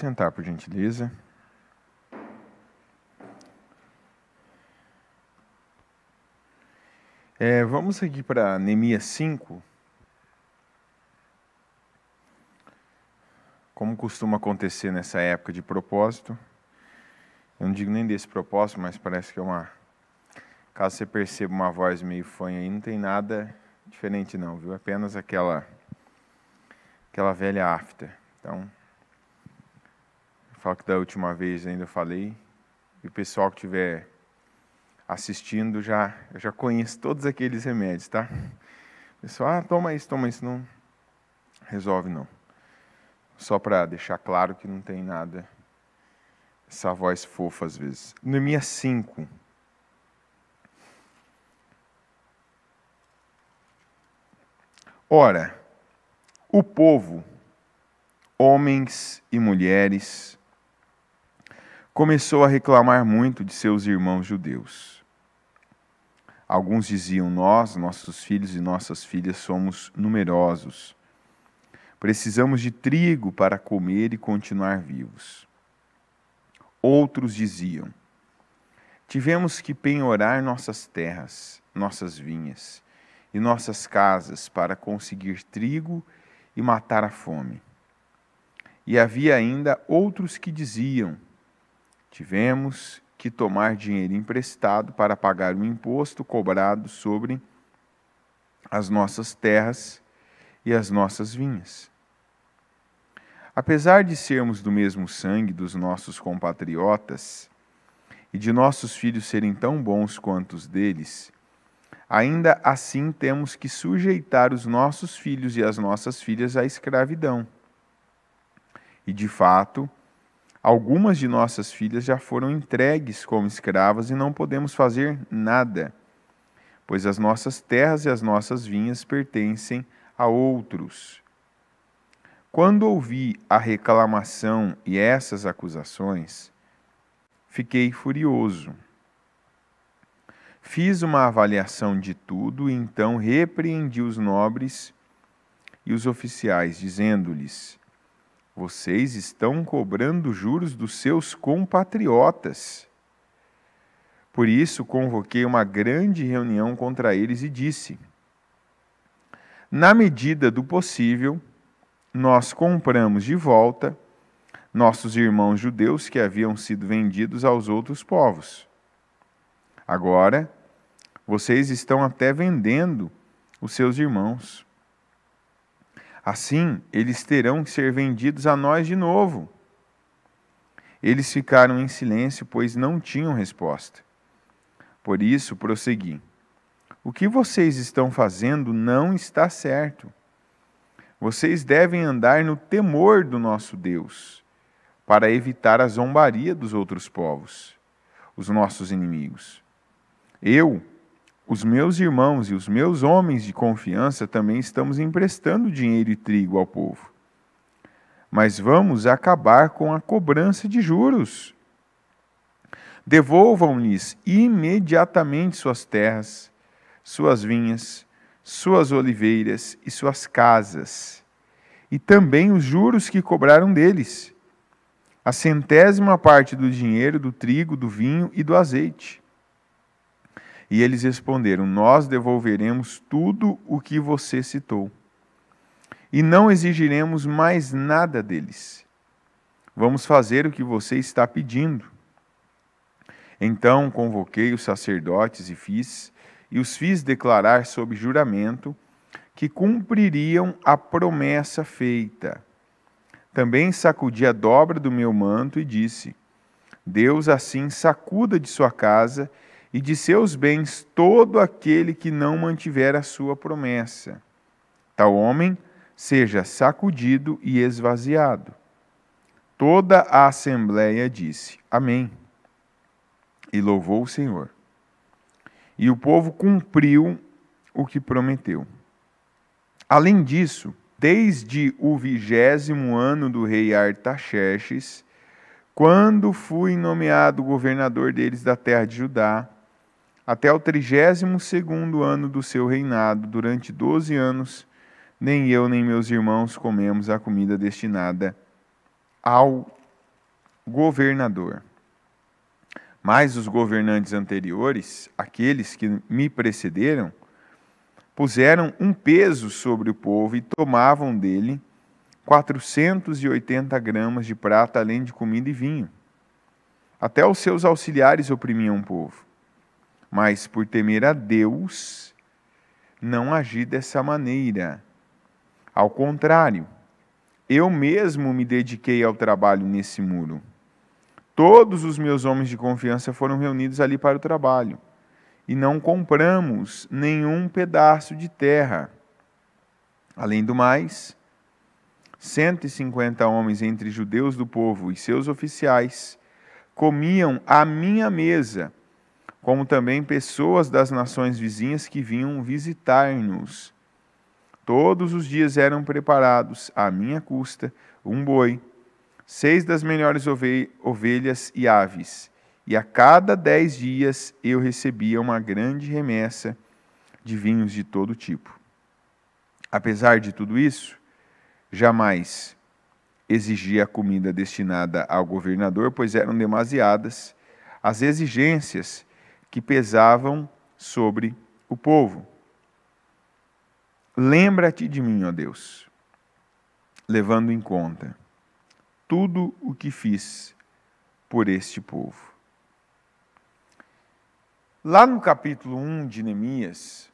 sentar, por gentileza. É, vamos aqui para Neemias 5. Como costuma acontecer nessa época de propósito, eu não digo nem desse propósito, mas parece que é uma. Caso você perceba uma voz meio fanha aí, não tem nada diferente, não, viu? Apenas aquela, aquela velha afta. Então, Falo que da última vez ainda falei. E o pessoal que estiver assistindo já, eu já conheço todos aqueles remédios, tá? O pessoal, ah, toma isso, toma isso, não resolve não. Só para deixar claro que não tem nada essa voz fofa às vezes. Neemias 5. Ora, o povo, homens e mulheres, começou a reclamar muito de seus irmãos judeus. Alguns diziam: Nós, nossos filhos e nossas filhas somos numerosos. Precisamos de trigo para comer e continuar vivos. Outros diziam: Tivemos que penhorar nossas terras, nossas vinhas e nossas casas para conseguir trigo e matar a fome. E havia ainda outros que diziam: Tivemos que tomar dinheiro emprestado para pagar o imposto cobrado sobre as nossas terras e as nossas vinhas. Apesar de sermos do mesmo sangue dos nossos compatriotas e de nossos filhos serem tão bons quanto os deles, ainda assim temos que sujeitar os nossos filhos e as nossas filhas à escravidão. E de fato, Algumas de nossas filhas já foram entregues como escravas e não podemos fazer nada, pois as nossas terras e as nossas vinhas pertencem a outros. Quando ouvi a reclamação e essas acusações, fiquei furioso. Fiz uma avaliação de tudo e então repreendi os nobres e os oficiais, dizendo-lhes: vocês estão cobrando juros dos seus compatriotas. Por isso, convoquei uma grande reunião contra eles e disse: Na medida do possível, nós compramos de volta nossos irmãos judeus que haviam sido vendidos aos outros povos. Agora, vocês estão até vendendo os seus irmãos. Assim, eles terão que ser vendidos a nós de novo. Eles ficaram em silêncio, pois não tinham resposta. Por isso, prossegui: O que vocês estão fazendo não está certo. Vocês devem andar no temor do nosso Deus, para evitar a zombaria dos outros povos, os nossos inimigos. Eu, os meus irmãos e os meus homens de confiança também estamos emprestando dinheiro e trigo ao povo. Mas vamos acabar com a cobrança de juros. Devolvam-lhes imediatamente suas terras, suas vinhas, suas oliveiras e suas casas, e também os juros que cobraram deles, a centésima parte do dinheiro, do trigo, do vinho e do azeite e eles responderam: Nós devolveremos tudo o que você citou. E não exigiremos mais nada deles. Vamos fazer o que você está pedindo. Então convoquei os sacerdotes e fiz, e os fiz declarar sob juramento que cumpririam a promessa feita. Também sacudi a dobra do meu manto e disse: Deus assim sacuda de sua casa e de seus bens todo aquele que não mantiver a sua promessa. Tal homem seja sacudido e esvaziado. Toda a assembleia disse: Amém. E louvou o Senhor. E o povo cumpriu o que prometeu. Além disso, desde o vigésimo ano do rei Artaxerxes, quando fui nomeado governador deles da terra de Judá, até o 32º ano do seu reinado, durante 12 anos, nem eu nem meus irmãos comemos a comida destinada ao governador. Mas os governantes anteriores, aqueles que me precederam, puseram um peso sobre o povo e tomavam dele 480 gramas de prata, além de comida e vinho. Até os seus auxiliares oprimiam o povo mas por temer a Deus, não agi dessa maneira. Ao contrário, eu mesmo me dediquei ao trabalho nesse muro. Todos os meus homens de confiança foram reunidos ali para o trabalho, e não compramos nenhum pedaço de terra. Além do mais, 150 homens entre judeus do povo e seus oficiais comiam à minha mesa como também pessoas das nações vizinhas que vinham visitar-nos. Todos os dias eram preparados, à minha custa, um boi, seis das melhores ovelhas e aves, e a cada dez dias eu recebia uma grande remessa de vinhos de todo tipo. Apesar de tudo isso, jamais exigia a comida destinada ao governador, pois eram demasiadas as exigências que pesavam sobre o povo. Lembra-te de mim, ó Deus, levando em conta tudo o que fiz por este povo. Lá no capítulo 1 de Neemias,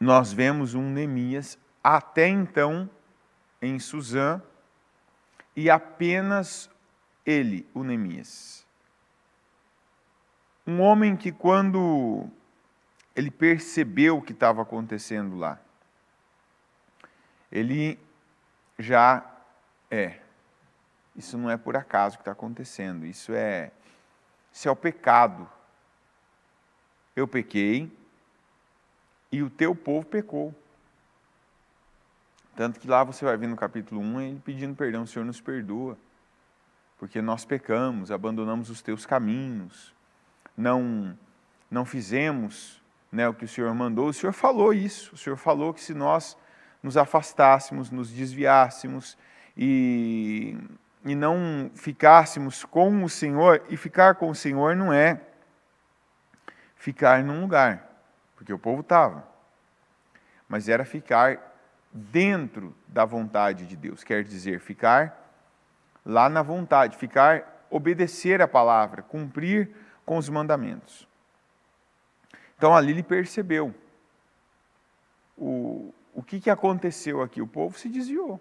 nós vemos um Neemias até então em Suzã e apenas ele, o Neemias. Um homem que, quando ele percebeu o que estava acontecendo lá, ele já é. Isso não é por acaso que está acontecendo, isso é, isso é o pecado. Eu pequei e o teu povo pecou. Tanto que lá você vai ver no capítulo 1 ele pedindo perdão, o Senhor nos perdoa, porque nós pecamos, abandonamos os teus caminhos, não, não fizemos né, o que o Senhor mandou, o Senhor falou isso. O Senhor falou que se nós nos afastássemos, nos desviássemos e, e não ficássemos com o Senhor, e ficar com o Senhor não é ficar num lugar, porque o povo estava, mas era ficar dentro da vontade de Deus, quer dizer, ficar lá na vontade, ficar obedecer a palavra, cumprir com os mandamentos. Então ali ele percebeu o, o que, que aconteceu aqui. O povo se desviou.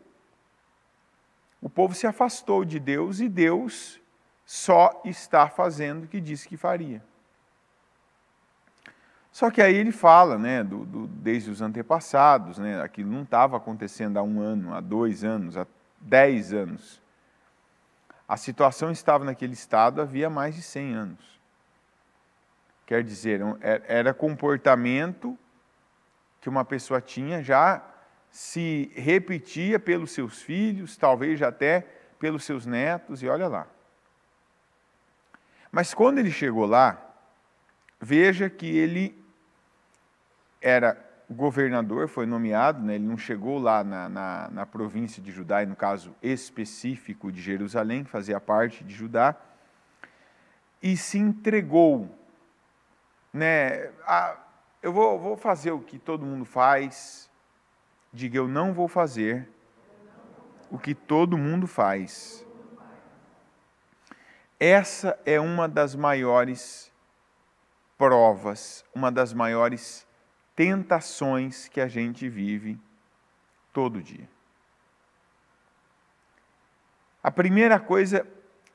O povo se afastou de Deus e Deus só está fazendo o que disse que faria. Só que aí ele fala, né, do, do desde os antepassados, né, aquilo não estava acontecendo há um ano, há dois anos, há dez anos. A situação estava naquele estado havia mais de cem anos. Quer dizer, é, era comportamento que uma pessoa tinha, já se repetia pelos seus filhos, talvez até pelos seus netos, e olha lá. Mas quando ele chegou lá, veja que ele era governador, foi nomeado, né? ele não chegou lá na, na, na, província de Judá, e no caso específico de Jerusalém, que fazia parte de Judá, e se entregou né, a, eu vou, vou fazer o que todo mundo faz, diga eu não vou fazer o que todo mundo faz. Essa é uma das maiores provas, uma das maiores tentações que a gente vive todo dia. A primeira coisa,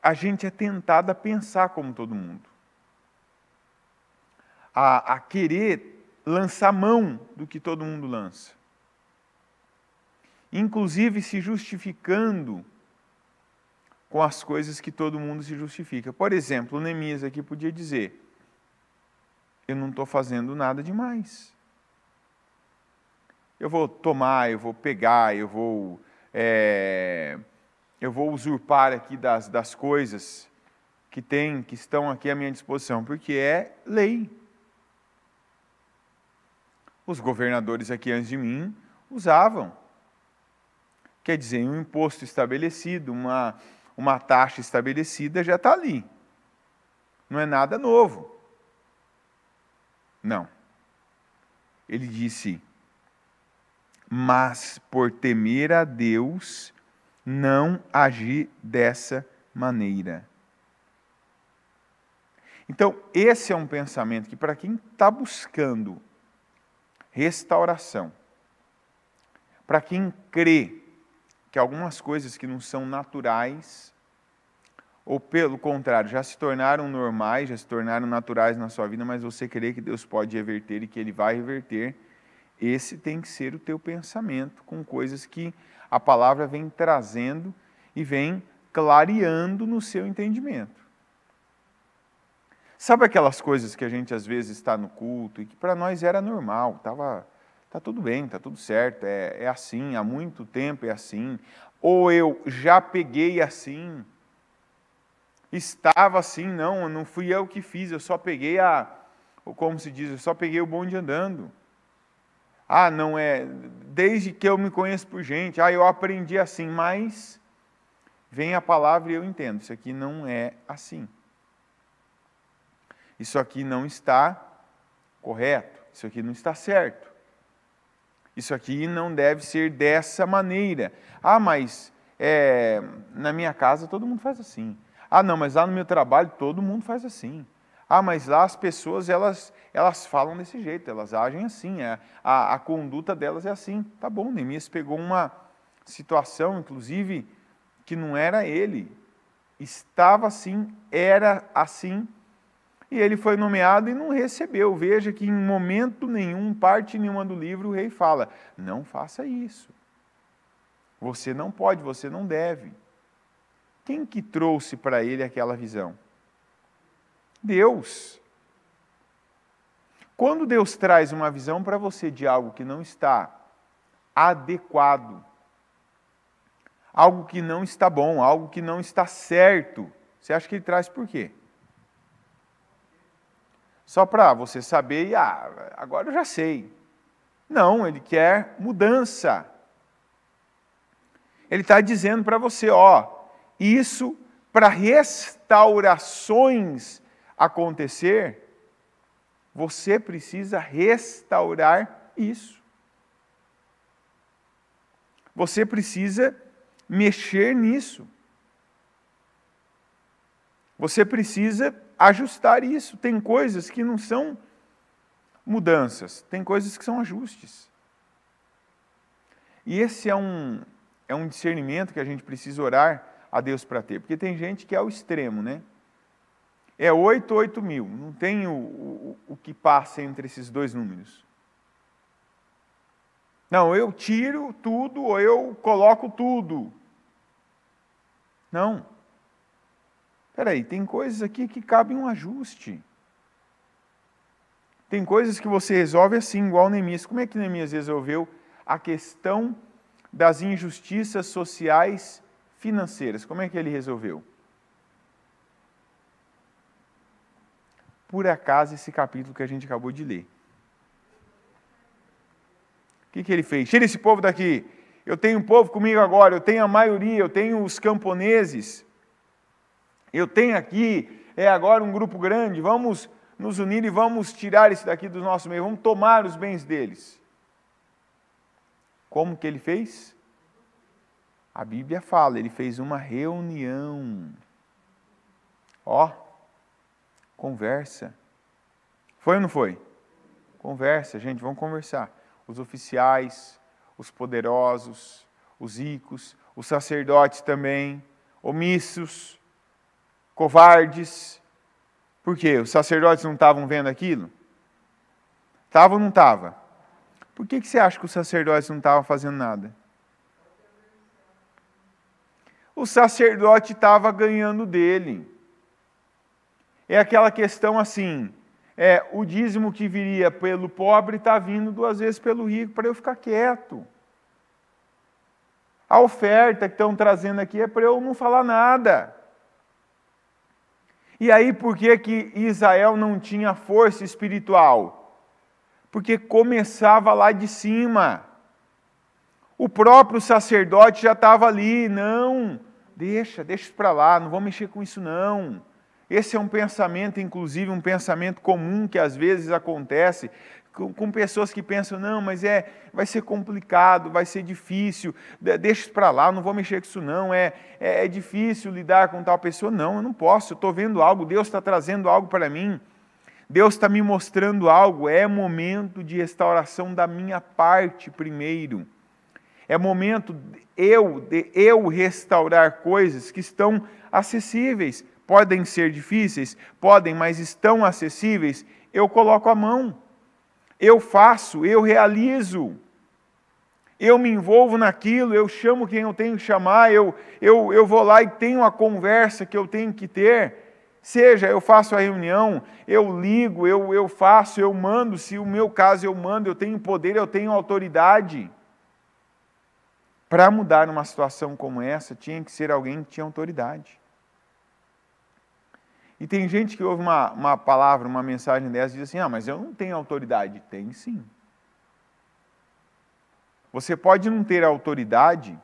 a gente é tentado a pensar como todo mundo a, a querer lançar mão do que todo mundo lança. Inclusive se justificando com as coisas que todo mundo se justifica. Por exemplo, Neemias aqui podia dizer: Eu não estou fazendo nada demais. Eu vou tomar, eu vou pegar, eu vou. É, eu vou usurpar aqui das, das coisas que tem, que estão aqui à minha disposição, porque é lei. Os governadores aqui antes de mim usavam. Quer dizer, um imposto estabelecido, uma, uma taxa estabelecida já está ali. Não é nada novo. Não. Ele disse: Mas por temer a Deus, não agir dessa maneira. Então, esse é um pensamento que, para quem está buscando restauração. Para quem crê que algumas coisas que não são naturais, ou pelo contrário, já se tornaram normais, já se tornaram naturais na sua vida, mas você crê que Deus pode reverter e que Ele vai reverter, esse tem que ser o teu pensamento com coisas que a palavra vem trazendo e vem clareando no seu entendimento. Sabe aquelas coisas que a gente às vezes está no culto e que para nós era normal, tava, tá tudo bem, tá tudo certo, é, é assim, há muito tempo é assim, ou eu já peguei assim, estava assim, não, não fui eu que fiz, eu só peguei a, como se diz, eu só peguei o bonde andando. Ah, não é, desde que eu me conheço por gente, ah, eu aprendi assim, mas vem a palavra e eu entendo, isso aqui não é assim. Isso aqui não está correto, isso aqui não está certo. Isso aqui não deve ser dessa maneira. Ah, mas é, na minha casa todo mundo faz assim. Ah, não, mas lá no meu trabalho todo mundo faz assim. Ah, mas lá as pessoas elas, elas falam desse jeito, elas agem assim, a, é, a, a conduta delas é assim. Tá bom, Neemias pegou uma situação, inclusive, que não era ele. Estava assim, era assim, e ele foi nomeado e não recebeu. Veja que em momento nenhum, parte nenhuma do livro, o rei fala: não faça isso. Você não pode, você não deve. Quem que trouxe para ele aquela visão? Deus. Quando Deus traz uma visão para você de algo que não está adequado, algo que não está bom, algo que não está certo, você acha que ele traz por quê? só para você saber, e ah, agora eu já sei. Não, ele quer mudança. Ele está dizendo para você, ó, isso para restaurações acontecer, você precisa restaurar isso. Você precisa mexer nisso. Você precisa ajustar isso. Tem coisas que não são mudanças, tem coisas que são ajustes. E esse é um, é um discernimento que a gente precisa orar a Deus para ter, porque tem gente que é ao extremo, né? É 8 8 mil, não tem o, o, o que passa entre esses dois números. Não, eu tiro tudo ou eu coloco tudo. Não. Peraí, tem coisas aqui que cabem um ajuste. Tem coisas que você resolve assim, igual Neemias. Como é que Neemias resolveu a questão das injustiças sociais financeiras? Como é que ele resolveu? Por acaso, esse capítulo que a gente acabou de ler. O que, que ele fez? Tira esse povo daqui. Eu tenho um povo comigo agora, eu tenho a maioria, eu tenho os camponeses. Eu tenho aqui, é agora um grupo grande, vamos nos unir e vamos tirar isso daqui do nosso meio, vamos tomar os bens deles. Como que ele fez? A Bíblia fala, ele fez uma reunião. Ó, conversa. Foi ou não foi? Conversa, gente, vamos conversar. Os oficiais, os poderosos, os ricos, os sacerdotes também, omissos, covardes. Por quê? Os sacerdotes não estavam vendo aquilo? Estavam ou não estavam? Por que, que você acha que os sacerdotes não estavam fazendo nada? O sacerdote estava ganhando dele. É aquela questão assim: é, o dízimo que viria pelo pobre está vindo duas vezes pelo rico, para eu ficar quieto. A oferta que estão trazendo aqui é para eu não falar nada. E aí, por que, que Israel não tinha força espiritual? Porque começava lá de cima. O próprio sacerdote já estava ali. Não, deixa, deixa para lá, não vou mexer com isso não. Esse é um pensamento, inclusive, um pensamento comum que às vezes acontece com, com pessoas que pensam, não, mas é, vai ser complicado, vai ser difícil, deixa isso para lá, não vou mexer com isso não, é, é, é difícil lidar com tal pessoa. Não, eu não posso, eu estou vendo algo, Deus está trazendo algo para mim. Deus está me mostrando algo, é momento de restauração da minha parte primeiro. É momento de eu, de eu restaurar coisas que estão acessíveis. Podem ser difíceis, podem, mas estão acessíveis. Eu coloco a mão eu faço, eu realizo, eu me envolvo naquilo, eu chamo quem eu tenho que chamar, eu, eu, eu vou lá e tenho a conversa que eu tenho que ter. Seja, eu faço a reunião, eu ligo, eu, eu faço, eu mando, se o meu caso eu mando, eu tenho poder, eu tenho autoridade. Para mudar uma situação como essa, tinha que ser alguém que tinha autoridade. E tem gente que ouve uma, uma palavra, uma mensagem dessa e diz assim: ah, mas eu não tenho autoridade. Tem sim. Você pode não ter autoridade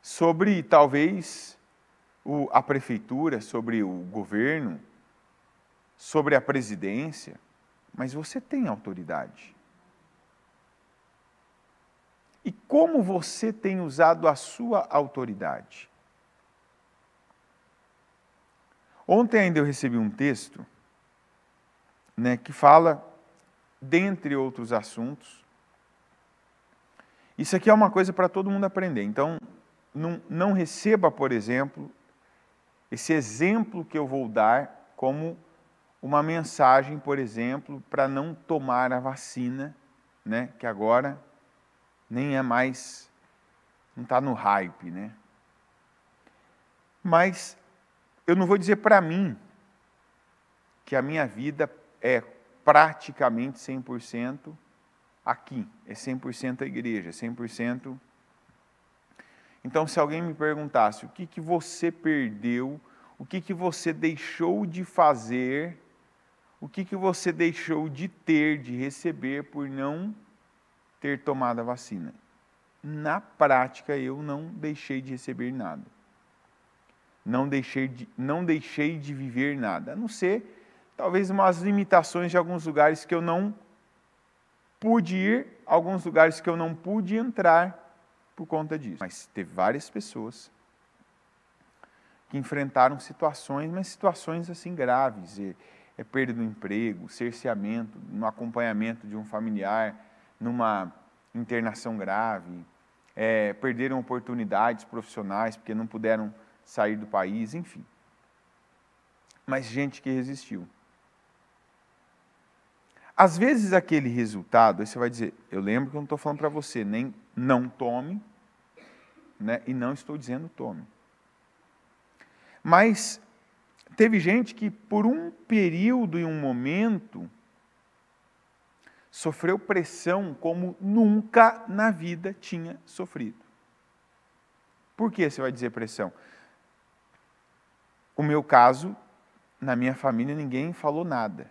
sobre, talvez, o, a prefeitura, sobre o governo, sobre a presidência, mas você tem autoridade. E como você tem usado a sua autoridade? Ontem ainda eu recebi um texto né, que fala, dentre outros assuntos, isso aqui é uma coisa para todo mundo aprender. Então, não, não receba, por exemplo, esse exemplo que eu vou dar como uma mensagem, por exemplo, para não tomar a vacina, né, que agora nem é mais, não está no hype, né? Mas eu não vou dizer para mim que a minha vida é praticamente 100% aqui, é 100% a igreja, é 100%. Então, se alguém me perguntasse o que, que você perdeu, o que, que você deixou de fazer, o que, que você deixou de ter, de receber por não ter tomado a vacina. Na prática, eu não deixei de receber nada não deixei de, não deixei de viver nada, a não ser talvez umas limitações de alguns lugares que eu não pude ir, alguns lugares que eu não pude entrar por conta disso. Mas teve várias pessoas que enfrentaram situações, mas situações assim graves, é, é perda do emprego, cerceamento, no acompanhamento de um familiar, numa internação grave, é, perderam oportunidades profissionais porque não puderam sair do país, enfim. Mas gente que resistiu. Às vezes aquele resultado, aí você vai dizer, eu lembro que eu não estou falando para você, nem não tome, né, e não estou dizendo tome. Mas teve gente que por um período e um momento sofreu pressão como nunca na vida tinha sofrido. Por que você vai dizer pressão? O meu caso, na minha família ninguém falou nada.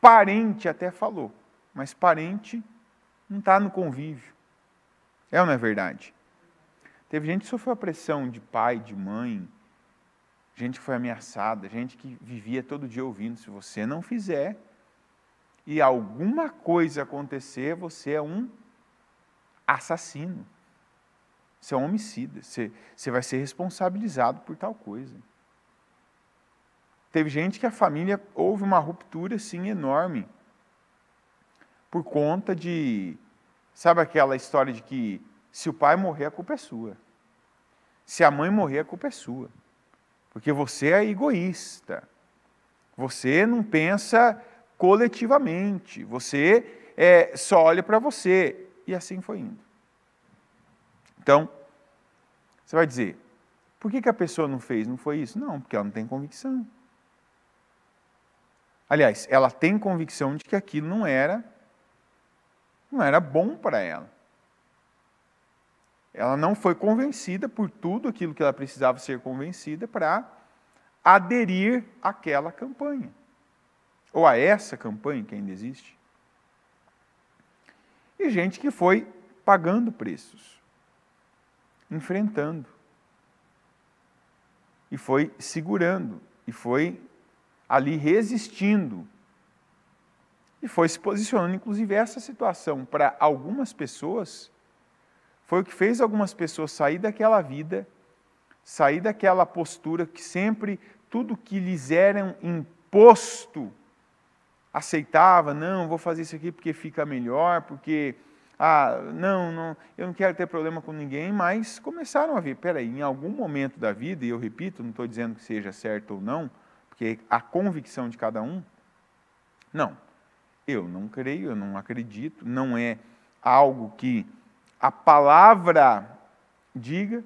Parente até falou, mas parente não está no convívio. É ou não é verdade? Teve gente que sofreu a pressão de pai, de mãe, gente que foi ameaçada, gente que vivia todo dia ouvindo: se você não fizer e alguma coisa acontecer, você é um assassino. Você é um homicida, você, você vai ser responsabilizado por tal coisa. Teve gente que a família houve uma ruptura assim enorme por conta de sabe aquela história de que se o pai morrer a culpa é sua. Se a mãe morrer a culpa é sua. Porque você é egoísta. Você não pensa coletivamente, você é, só olha para você e assim foi indo. Então, você vai dizer, por que, que a pessoa não fez? Não foi isso? Não, porque ela não tem convicção. Aliás, ela tem convicção de que aquilo não era não era bom para ela. Ela não foi convencida por tudo aquilo que ela precisava ser convencida para aderir àquela campanha. Ou a essa campanha que ainda existe. E gente que foi pagando preços enfrentando. E foi segurando, e foi ali resistindo. E foi se posicionando, inclusive essa situação para algumas pessoas foi o que fez algumas pessoas sair daquela vida, sair daquela postura que sempre tudo que lhes era imposto aceitava, não, vou fazer isso aqui porque fica melhor, porque ah, não, não, eu não quero ter problema com ninguém, mas começaram a ver, peraí, em algum momento da vida, e eu repito, não estou dizendo que seja certo ou não, porque a convicção de cada um, não, eu não creio, eu não acredito, não é algo que a palavra diga,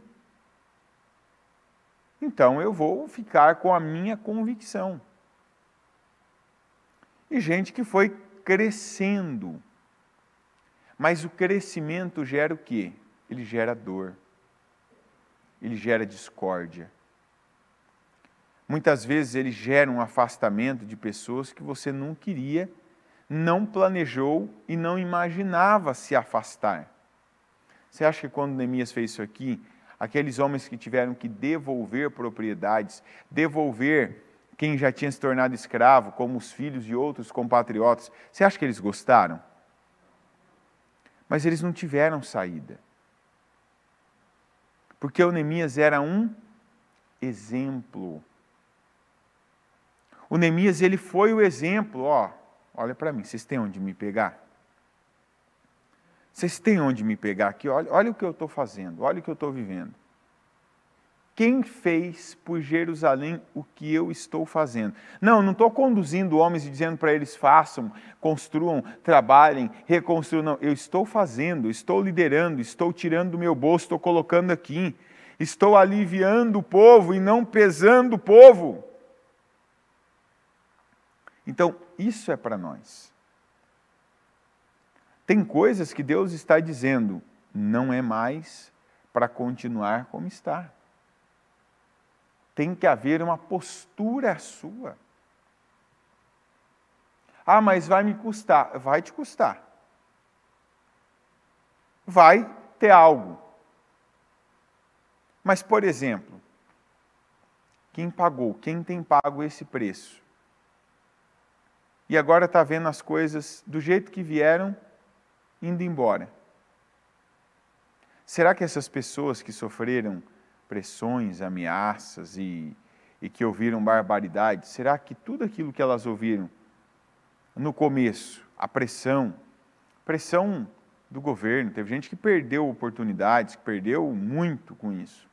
então eu vou ficar com a minha convicção. E gente que foi crescendo, mas o crescimento gera o quê? Ele gera dor. Ele gera discórdia. Muitas vezes ele gera um afastamento de pessoas que você não queria, não planejou e não imaginava se afastar. Você acha que quando Neemias fez isso aqui, aqueles homens que tiveram que devolver propriedades, devolver quem já tinha se tornado escravo, como os filhos de outros compatriotas, você acha que eles gostaram? Mas eles não tiveram saída. Porque o Neemias era um exemplo. O Neemias, ele foi o exemplo, ó, olha para mim, vocês têm onde me pegar? Vocês têm onde me pegar aqui? Olha, olha o que eu estou fazendo, olha o que eu estou vivendo quem fez por Jerusalém o que eu estou fazendo. Não, não estou conduzindo homens e dizendo para eles façam, construam, trabalhem, reconstruam. Não, eu estou fazendo, estou liderando, estou tirando do meu bolso, estou colocando aqui. Estou aliviando o povo e não pesando o povo. Então, isso é para nós. Tem coisas que Deus está dizendo, não é mais para continuar como está. Tem que haver uma postura sua. Ah, mas vai me custar. Vai te custar. Vai ter algo. Mas, por exemplo, quem pagou, quem tem pago esse preço? E agora está vendo as coisas do jeito que vieram, indo embora. Será que essas pessoas que sofreram pressões, ameaças e, e que ouviram barbaridade, será que tudo aquilo que elas ouviram no começo, a pressão, pressão do governo, teve gente que perdeu oportunidades, que perdeu muito com isso.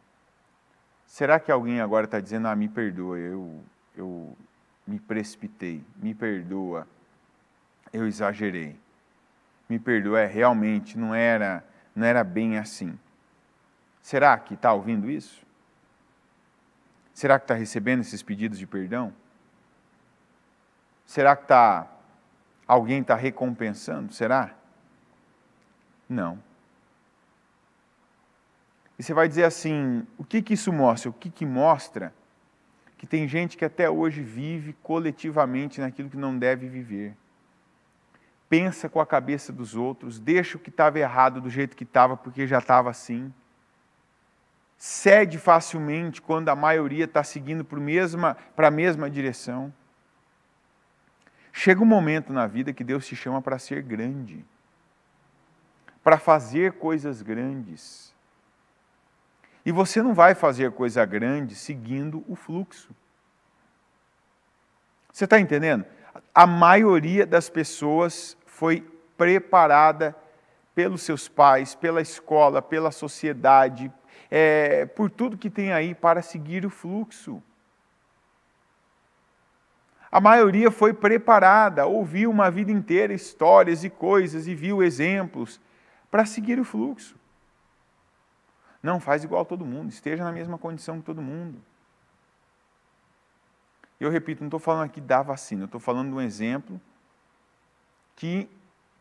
Será que alguém agora está dizendo, ah, me perdoa, eu, eu me precipitei, me perdoa, eu exagerei, me perdoa, é, realmente não era, não era bem assim. Será que está ouvindo isso? Será que está recebendo esses pedidos de perdão? Será que está. Alguém está recompensando? Será? Não. E você vai dizer assim: o que, que isso mostra? O que, que mostra que tem gente que até hoje vive coletivamente naquilo que não deve viver. Pensa com a cabeça dos outros, deixa o que estava errado do jeito que estava, porque já estava assim cede facilmente quando a maioria está seguindo para mesma, a mesma direção. Chega um momento na vida que Deus te chama para ser grande, para fazer coisas grandes. E você não vai fazer coisa grande seguindo o fluxo. Você está entendendo? A maioria das pessoas foi preparada pelos seus pais, pela escola, pela sociedade, é, por tudo que tem aí para seguir o fluxo. A maioria foi preparada, ouviu uma vida inteira histórias e coisas e viu exemplos para seguir o fluxo. Não, faz igual a todo mundo, esteja na mesma condição que todo mundo. Eu repito, não estou falando aqui da vacina, eu estou falando de um exemplo que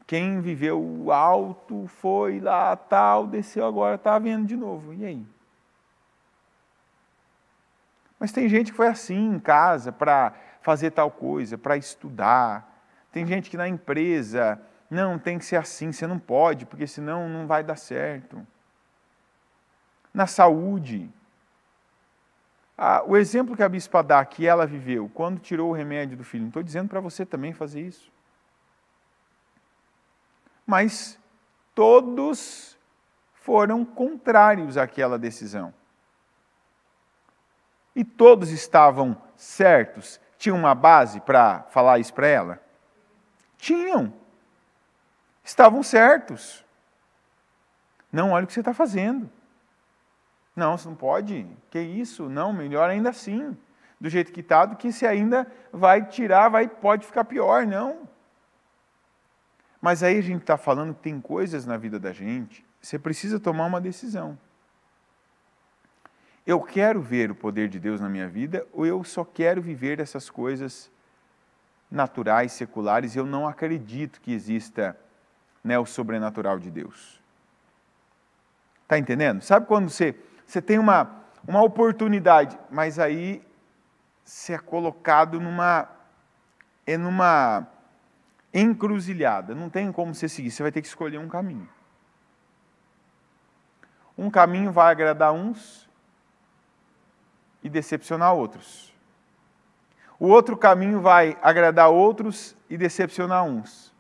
quem viveu alto foi lá, tal, desceu agora, está vendo de novo. E aí? Mas tem gente que foi assim em casa para fazer tal coisa, para estudar. Tem gente que na empresa, não, tem que ser assim, você não pode, porque senão não vai dar certo. Na saúde, o exemplo que a bispa dá que ela viveu quando tirou o remédio do filho, não estou dizendo para você também fazer isso mas todos foram contrários àquela decisão. E todos estavam certos, tinham uma base para falar isso para ela? Tinham. Estavam certos. Não, olha o que você está fazendo. Não, você não pode. Que isso? Não, melhor ainda assim. Do jeito que está, do que se ainda vai tirar, vai, pode ficar pior. Não. Mas aí a gente está falando que tem coisas na vida da gente, você precisa tomar uma decisão. Eu quero ver o poder de Deus na minha vida ou eu só quero viver essas coisas naturais, seculares? Eu não acredito que exista né, o sobrenatural de Deus. Está entendendo? Sabe quando você, você tem uma, uma oportunidade, mas aí você é colocado numa, é numa encruzilhada, não tem como você seguir, você vai ter que escolher um caminho. Um caminho vai agradar uns e decepcionar outros. O outro caminho vai agradar outros e decepcionar uns.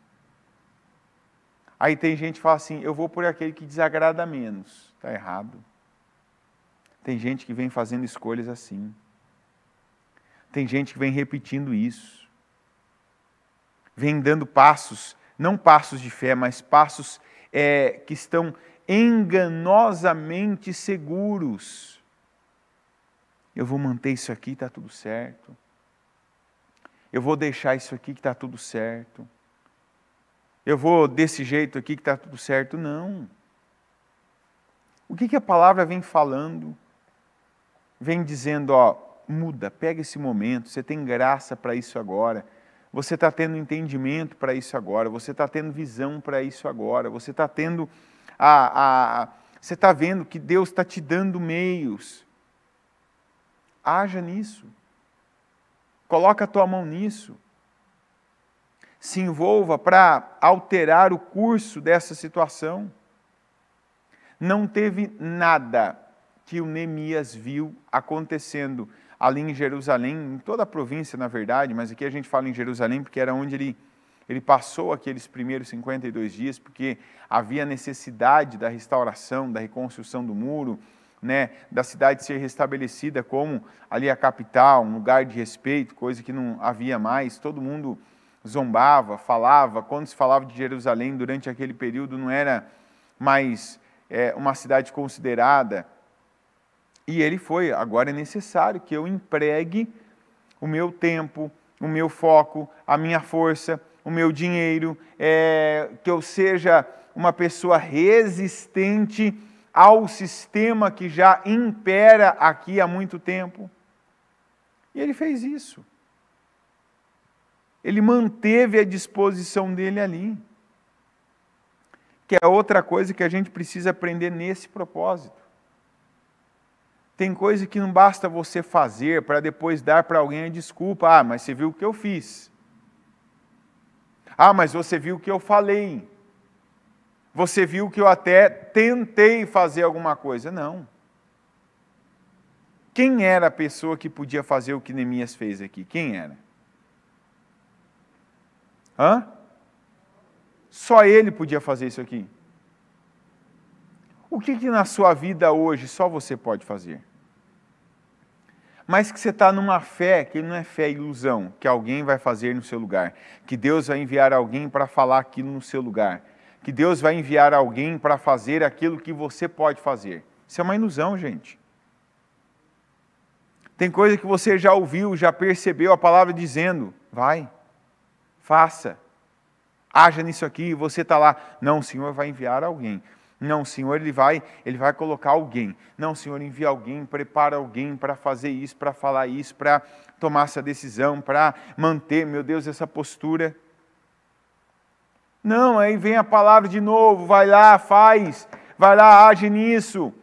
Aí tem gente que fala assim: eu vou por aquele que desagrada menos. Está errado. Tem gente que vem fazendo escolhas assim. Tem gente que vem repetindo isso vem dando passos, não passos de fé, mas passos é, que estão enganosamente seguros. Eu vou manter isso aqui, está tudo certo. Eu vou deixar isso aqui que está tudo certo. Eu vou desse jeito aqui que está tudo certo. Não. O que, que a palavra vem falando? Vem dizendo, ó, muda, pega esse momento, você tem graça para isso agora. Você está tendo entendimento para isso agora, você está tendo visão para isso agora, você está tendo a, a você está vendo que Deus está te dando meios. Haja nisso. Coloca a tua mão nisso. Se envolva para alterar o curso dessa situação. Não teve nada que o Neemias viu acontecendo ali em Jerusalém, em toda a província, na verdade, mas aqui a gente fala em Jerusalém porque era onde ele, ele passou aqueles primeiros 52 dias, porque havia necessidade da restauração, da reconstrução do muro, né, da cidade ser restabelecida como ali a capital, um lugar de respeito, coisa que não havia mais, todo mundo zombava, falava, quando se falava de Jerusalém durante aquele período não era mais é, uma cidade considerada e ele foi, agora é necessário que eu empregue o meu tempo, o meu foco, a minha força, o meu dinheiro, é, que eu seja uma pessoa resistente ao sistema que já impera aqui há muito tempo. E ele fez isso. Ele manteve a disposição dele ali. Que é outra coisa que a gente precisa aprender nesse propósito. Tem coisa que não basta você fazer para depois dar para alguém a desculpa. Ah, mas você viu o que eu fiz. Ah, mas você viu o que eu falei. Você viu que eu até tentei fazer alguma coisa. Não. Quem era a pessoa que podia fazer o que Neemias fez aqui? Quem era? Hã? Só ele podia fazer isso aqui. O que, que na sua vida hoje só você pode fazer? Mas que você está numa fé que não é fé ilusão, que alguém vai fazer no seu lugar, que Deus vai enviar alguém para falar aquilo no seu lugar, que Deus vai enviar alguém para fazer aquilo que você pode fazer. Isso é uma ilusão, gente. Tem coisa que você já ouviu, já percebeu a palavra dizendo: vai, faça, haja nisso aqui, você está lá. Não, o Senhor vai enviar alguém. Não, Senhor, ele vai, ele vai colocar alguém. Não, Senhor, envia alguém, prepara alguém para fazer isso, para falar isso, para tomar essa decisão, para manter, meu Deus, essa postura. Não, aí vem a palavra de novo, vai lá, faz, vai lá, age nisso,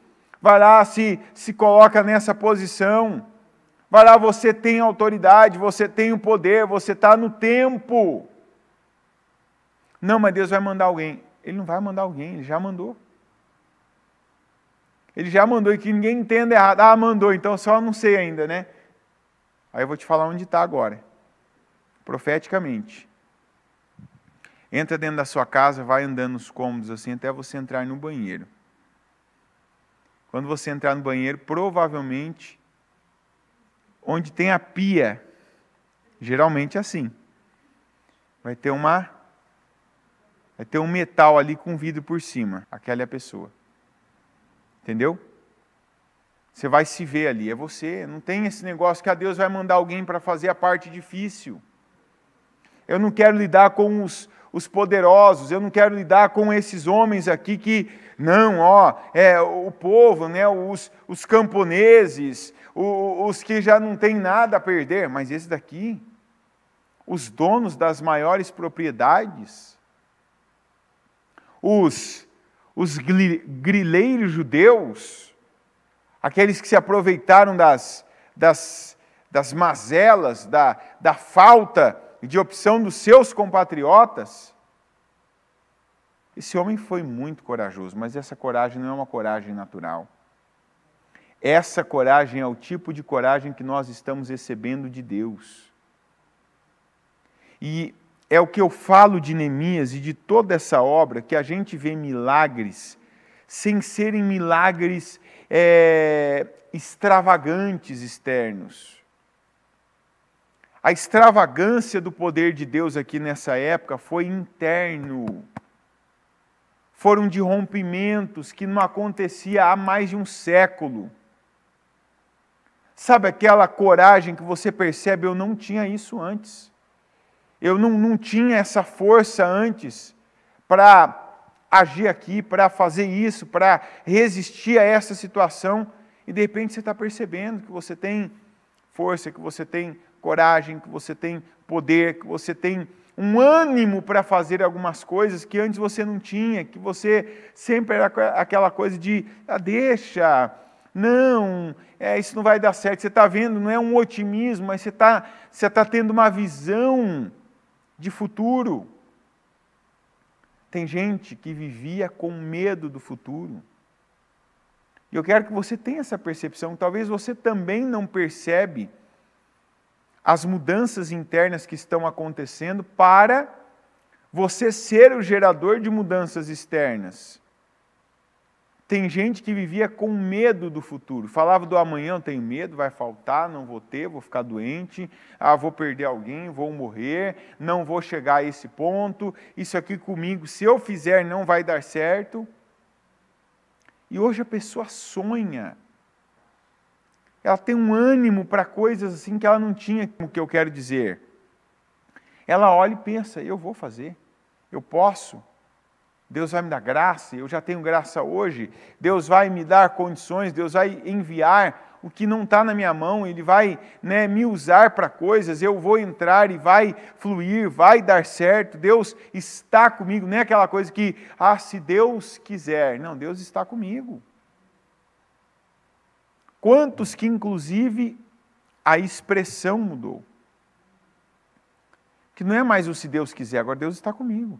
vai lá, se, se coloca nessa posição, vai lá, você tem autoridade, você tem o poder, você está no tempo. Não, mas Deus vai mandar alguém. Ele não vai mandar alguém, ele já mandou. Ele já mandou, e que ninguém entenda errado. Ah, mandou, então só não sei ainda, né? Aí eu vou te falar onde está agora. Profeticamente. Entra dentro da sua casa, vai andando nos cômodos assim até você entrar no banheiro. Quando você entrar no banheiro, provavelmente onde tem a pia, geralmente é assim, vai ter uma é ter um metal ali com vidro por cima. Aquela é a pessoa. Entendeu? Você vai se ver ali, é você. Não tem esse negócio que a ah, Deus vai mandar alguém para fazer a parte difícil. Eu não quero lidar com os, os poderosos, eu não quero lidar com esses homens aqui que, não, ó, é o povo, né, os, os camponeses, os, os que já não têm nada a perder, mas esse daqui, os donos das maiores propriedades, os, os grileiros judeus, aqueles que se aproveitaram das, das, das mazelas, da, da falta de opção dos seus compatriotas. Esse homem foi muito corajoso, mas essa coragem não é uma coragem natural. Essa coragem é o tipo de coragem que nós estamos recebendo de Deus. E é o que eu falo de Neemias e de toda essa obra, que a gente vê milagres, sem serem milagres é, extravagantes externos. A extravagância do poder de Deus aqui nessa época foi interno. Foram de rompimentos que não acontecia há mais de um século. Sabe aquela coragem que você percebe? Eu não tinha isso antes eu não, não tinha essa força antes para agir aqui, para fazer isso, para resistir a essa situação. E de repente você está percebendo que você tem força, que você tem coragem, que você tem poder, que você tem um ânimo para fazer algumas coisas que antes você não tinha, que você sempre era aquela coisa de ah, deixa, não, é, isso não vai dar certo. Você está vendo, não é um otimismo, mas você está você tá tendo uma visão de futuro. Tem gente que vivia com medo do futuro. E eu quero que você tenha essa percepção. Talvez você também não percebe as mudanças internas que estão acontecendo para você ser o gerador de mudanças externas. Tem gente que vivia com medo do futuro. Falava do amanhã, eu tenho medo, vai faltar, não vou ter, vou ficar doente, ah, vou perder alguém, vou morrer, não vou chegar a esse ponto, isso aqui comigo, se eu fizer, não vai dar certo. E hoje a pessoa sonha. Ela tem um ânimo para coisas assim que ela não tinha, o que eu quero dizer. Ela olha e pensa, eu vou fazer, eu posso, Deus vai me dar graça, eu já tenho graça hoje, Deus vai me dar condições, Deus vai enviar o que não está na minha mão, Ele vai né, me usar para coisas, eu vou entrar e vai fluir, vai dar certo, Deus está comigo, não é aquela coisa que, ah, se Deus quiser, não, Deus está comigo. Quantos que, inclusive, a expressão mudou. Que não é mais o se Deus quiser, agora Deus está comigo.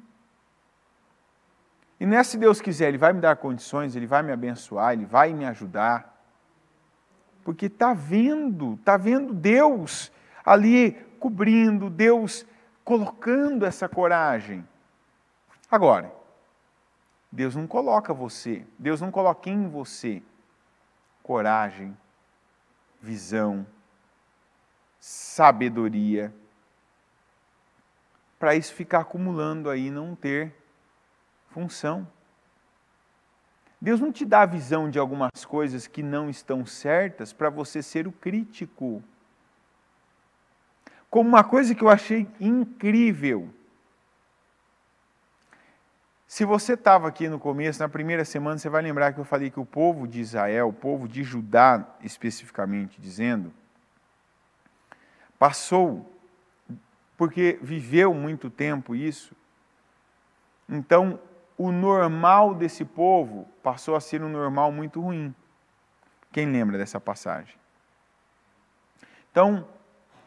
E nessa, é se Deus quiser, Ele vai me dar condições, Ele vai me abençoar, Ele vai me ajudar. Porque está vendo, está vendo Deus ali cobrindo, Deus colocando essa coragem. Agora, Deus não coloca você, Deus não coloca em você coragem, visão, sabedoria, para isso ficar acumulando aí, não ter função. Deus não te dá a visão de algumas coisas que não estão certas para você ser o crítico. Como uma coisa que eu achei incrível. Se você estava aqui no começo, na primeira semana, você vai lembrar que eu falei que o povo de Israel, o povo de Judá especificamente dizendo, passou, porque viveu muito tempo isso. Então, o normal desse povo passou a ser um normal muito ruim. Quem lembra dessa passagem? Então,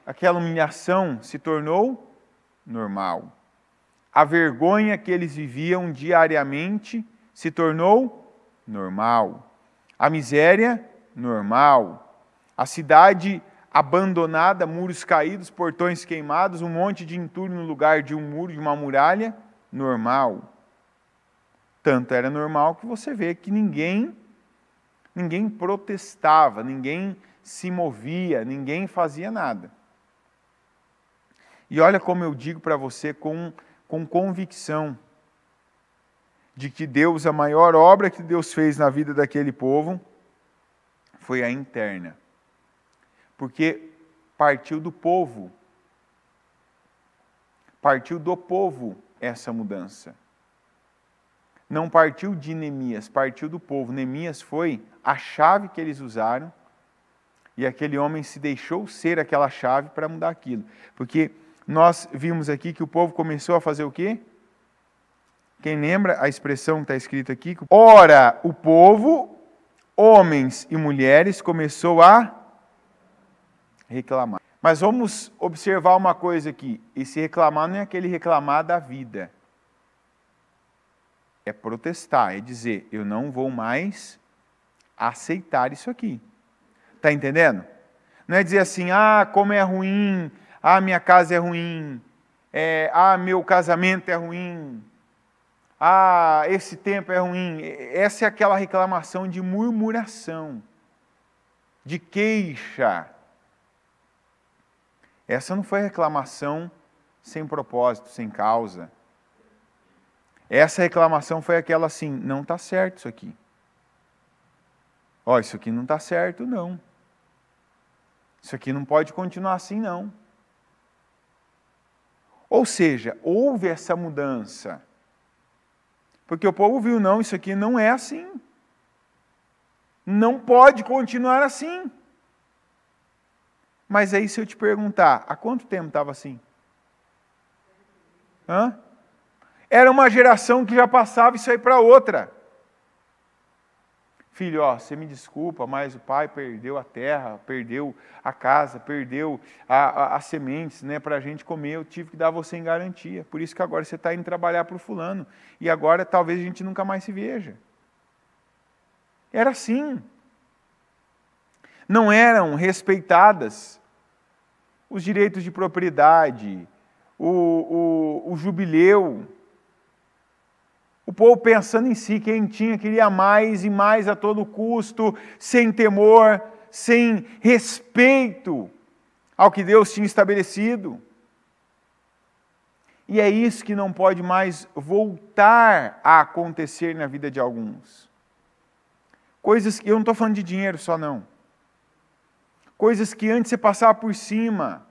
aquela humilhação se tornou normal. A vergonha que eles viviam diariamente se tornou normal. A miséria, normal. A cidade abandonada, muros caídos, portões queimados, um monte de entulho no lugar de um muro, de uma muralha, normal. Tanto era normal que você vê que ninguém ninguém protestava, ninguém se movia, ninguém fazia nada. E olha como eu digo para você com, com convicção de que Deus, a maior obra que Deus fez na vida daquele povo, foi a interna. Porque partiu do povo. Partiu do povo essa mudança não partiu de Neemias, partiu do povo. Neemias foi a chave que eles usaram e aquele homem se deixou ser aquela chave para mudar aquilo. Porque nós vimos aqui que o povo começou a fazer o quê? Quem lembra a expressão que está escrita aqui? Ora, o povo, homens e mulheres, começou a reclamar. Mas vamos observar uma coisa aqui. Esse reclamar não é aquele reclamar da vida é protestar, é dizer, eu não vou mais aceitar isso aqui. Está entendendo? Não é dizer assim, ah, como é ruim, ah, minha casa é ruim, é, ah, meu casamento é ruim, ah, esse tempo é ruim. Essa é aquela reclamação de murmuração, de queixa. Essa não foi reclamação sem propósito, sem causa. Essa reclamação foi aquela assim: não está certo isso aqui. Ó, isso aqui não está certo, não. Isso aqui não pode continuar assim, não. Ou seja, houve essa mudança. Porque o povo viu, não, isso aqui não é assim. Não pode continuar assim. Mas aí, se eu te perguntar, há quanto tempo estava assim? Hã? Era uma geração que já passava isso aí para outra. Filho, ó, você me desculpa, mas o pai perdeu a terra, perdeu a casa, perdeu as sementes né, para a gente comer, eu tive que dar você em garantia. Por isso que agora você está indo trabalhar para o fulano. E agora talvez a gente nunca mais se veja. Era assim. Não eram respeitadas os direitos de propriedade, o, o, o jubileu, o povo pensando em si, quem tinha queria mais e mais a todo custo, sem temor, sem respeito ao que Deus tinha estabelecido. E é isso que não pode mais voltar a acontecer na vida de alguns. Coisas que eu não estou falando de dinheiro só não. Coisas que antes você passava por cima.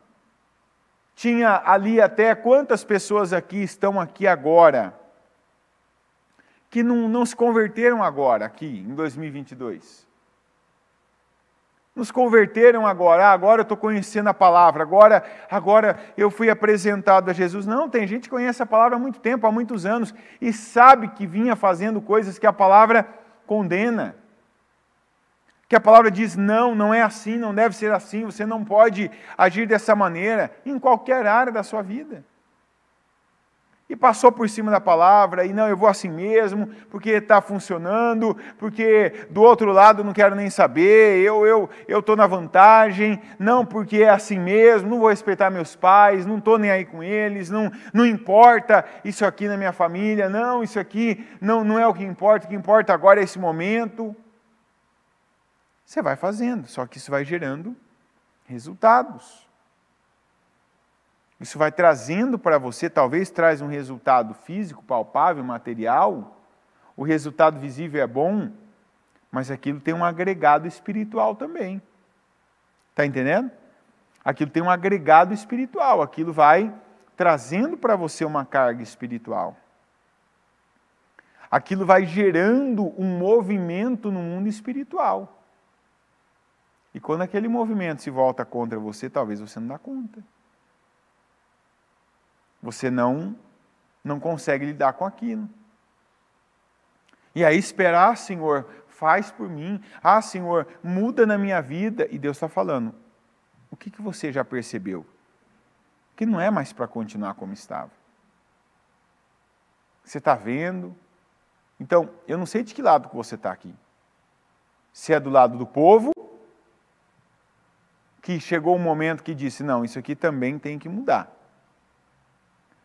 Tinha ali até quantas pessoas aqui estão aqui agora que não, não se converteram agora, aqui, em 2022. Nos converteram agora, ah, agora eu estou conhecendo a palavra, agora, agora eu fui apresentado a Jesus. Não, tem gente que conhece a palavra há muito tempo, há muitos anos, e sabe que vinha fazendo coisas que a palavra condena. Que a palavra diz: não, não é assim, não deve ser assim, você não pode agir dessa maneira, em qualquer área da sua vida e passou por cima da palavra, e não, eu vou assim mesmo, porque está funcionando, porque do outro lado não quero nem saber, eu eu eu estou na vantagem, não, porque é assim mesmo, não vou respeitar meus pais, não estou nem aí com eles, não, não importa isso aqui na minha família, não, isso aqui não, não é o que importa, o que importa agora é esse momento. Você vai fazendo, só que isso vai gerando resultados. Isso vai trazendo para você, talvez traz um resultado físico, palpável, material. O resultado visível é bom, mas aquilo tem um agregado espiritual também. Está entendendo? Aquilo tem um agregado espiritual, aquilo vai trazendo para você uma carga espiritual. Aquilo vai gerando um movimento no mundo espiritual. E quando aquele movimento se volta contra você, talvez você não dá conta. Você não não consegue lidar com aquilo. E aí esperar, ah, Senhor, faz por mim. Ah, Senhor, muda na minha vida. E Deus está falando: o que, que você já percebeu? Que não é mais para continuar como estava. Você está vendo? Então, eu não sei de que lado que você está aqui. Se é do lado do povo, que chegou um momento que disse: não, isso aqui também tem que mudar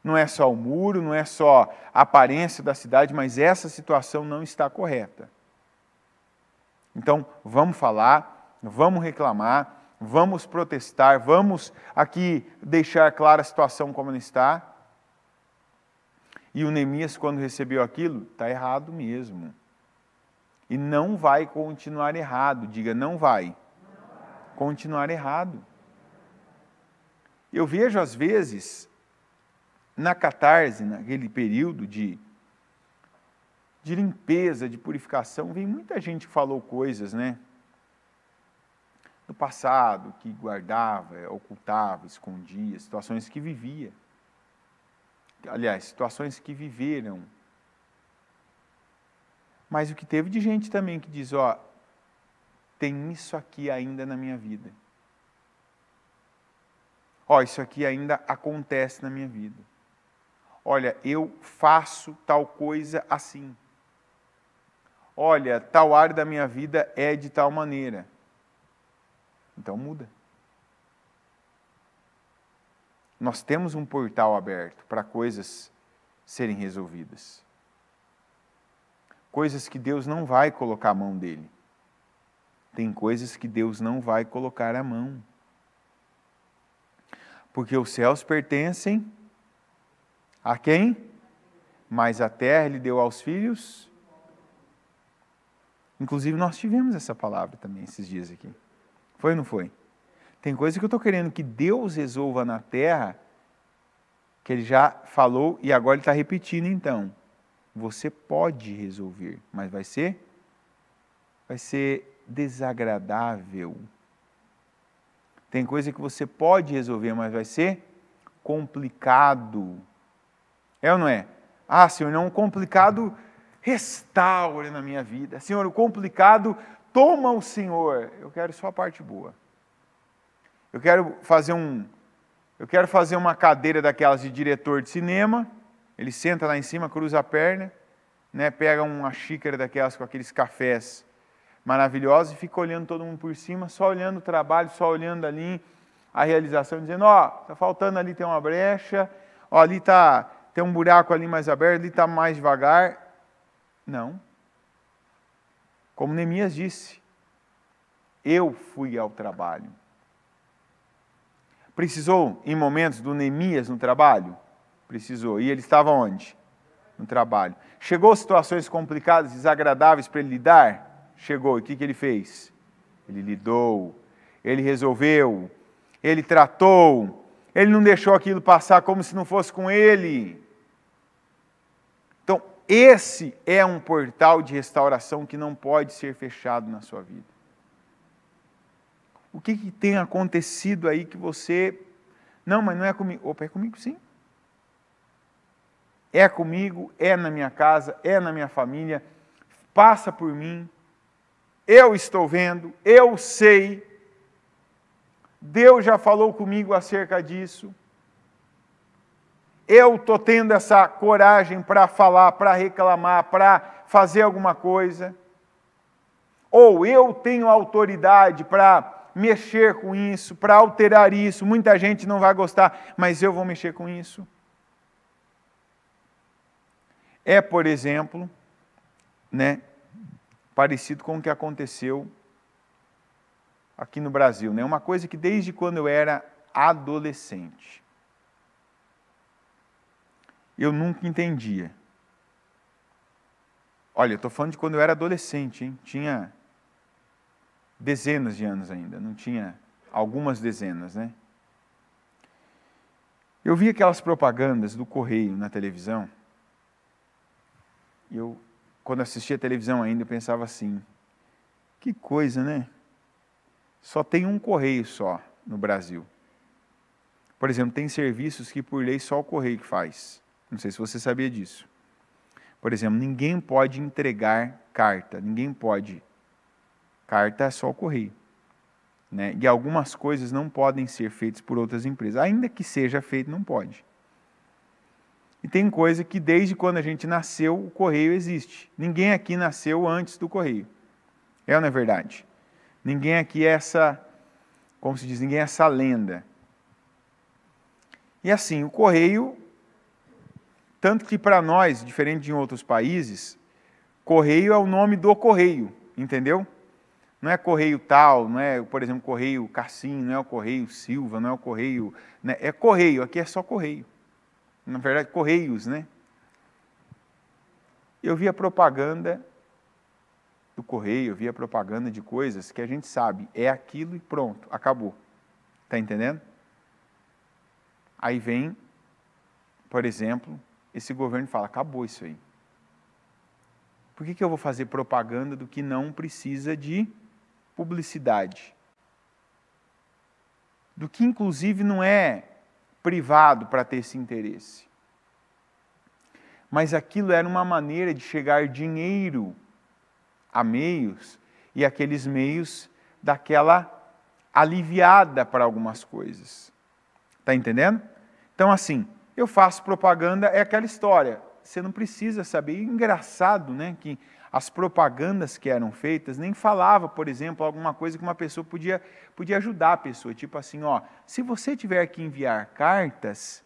não é só o muro, não é só a aparência da cidade, mas essa situação não está correta. Então, vamos falar, vamos reclamar, vamos protestar, vamos aqui deixar clara a situação como ela está. E o Neemias, quando recebeu aquilo, está errado mesmo. E não vai continuar errado, diga, não vai. Continuar errado. Eu vejo, às vezes, na catarse, naquele período de, de limpeza, de purificação, vem muita gente que falou coisas, né? Do passado, que guardava, eh, ocultava, escondia, situações que vivia. Aliás, situações que viveram. Mas o que teve de gente também que diz, ó, tem isso aqui ainda na minha vida. Ó, isso aqui ainda acontece na minha vida. Olha, eu faço tal coisa assim. Olha, tal área da minha vida é de tal maneira. Então muda. Nós temos um portal aberto para coisas serem resolvidas. Coisas que Deus não vai colocar a mão dele. Tem coisas que Deus não vai colocar a mão. Porque os céus pertencem a quem? Mas a terra ele deu aos filhos. Inclusive, nós tivemos essa palavra também esses dias aqui. Foi ou não foi? Tem coisa que eu estou querendo que Deus resolva na terra, que ele já falou e agora ele está repetindo então. Você pode resolver, mas vai ser? Vai ser desagradável. Tem coisa que você pode resolver, mas vai ser complicado. É ou não é? Ah, Senhor, não, o complicado restaura na minha vida. Senhor, o complicado toma o Senhor. Eu quero só a parte boa. Eu quero fazer um eu quero fazer uma cadeira daquelas de diretor de cinema. Ele senta lá em cima, cruza a perna, né, pega uma xícara daquelas com aqueles cafés maravilhosos e fica olhando todo mundo por cima, só olhando o trabalho, só olhando ali a realização, dizendo: ó, oh, tá faltando ali tem uma brecha, ó, ali tá tem um buraco ali mais aberto, ele está mais devagar. Não. Como Neemias disse, eu fui ao trabalho. Precisou, em momentos, do Neemias no trabalho? Precisou. E ele estava onde? No trabalho. Chegou situações complicadas, desagradáveis para ele lidar? Chegou. E o que, que ele fez? Ele lidou, ele resolveu, ele tratou, ele não deixou aquilo passar como se não fosse com ele. Esse é um portal de restauração que não pode ser fechado na sua vida. O que, que tem acontecido aí que você. Não, mas não é comigo. Opa, é comigo sim. É comigo, é na minha casa, é na minha família, passa por mim. Eu estou vendo, eu sei. Deus já falou comigo acerca disso eu estou tendo essa coragem para falar, para reclamar, para fazer alguma coisa, ou eu tenho autoridade para mexer com isso, para alterar isso, muita gente não vai gostar, mas eu vou mexer com isso. É, por exemplo, né, parecido com o que aconteceu aqui no Brasil, né? Uma coisa que desde quando eu era adolescente, eu nunca entendia. Olha, estou falando de quando eu era adolescente, hein? tinha dezenas de anos ainda, não tinha algumas dezenas, né? Eu vi aquelas propagandas do correio na televisão. E eu, quando assistia a televisão ainda, eu pensava assim: que coisa, né? Só tem um correio só no Brasil. Por exemplo, tem serviços que por lei só o correio que faz. Não sei se você sabia disso. Por exemplo, ninguém pode entregar carta, ninguém pode. Carta é só o correio. Né? E algumas coisas não podem ser feitas por outras empresas. Ainda que seja feito, não pode. E tem coisa que desde quando a gente nasceu, o correio existe. Ninguém aqui nasceu antes do correio. É ou não é verdade? Ninguém aqui é essa, como se diz, ninguém é essa lenda. E assim, o correio tanto que para nós, diferente de em outros países, correio é o nome do correio, entendeu? Não é correio tal, não é, por exemplo, correio Carcinho, não é o correio Silva, não é o correio. Né? É correio, aqui é só correio. Na verdade, correios, né? Eu vi a propaganda do correio, eu vi a propaganda de coisas que a gente sabe, é aquilo e pronto, acabou. Está entendendo? Aí vem, por exemplo, esse governo fala: acabou isso aí. Por que, que eu vou fazer propaganda do que não precisa de publicidade? Do que, inclusive, não é privado para ter esse interesse. Mas aquilo era uma maneira de chegar dinheiro a meios e aqueles meios daquela aliviada para algumas coisas. Está entendendo? Então, assim. Eu faço propaganda, é aquela história. Você não precisa saber. engraçado, né? Que as propagandas que eram feitas nem falava, por exemplo, alguma coisa que uma pessoa podia, podia ajudar a pessoa. Tipo assim, ó, se você tiver que enviar cartas,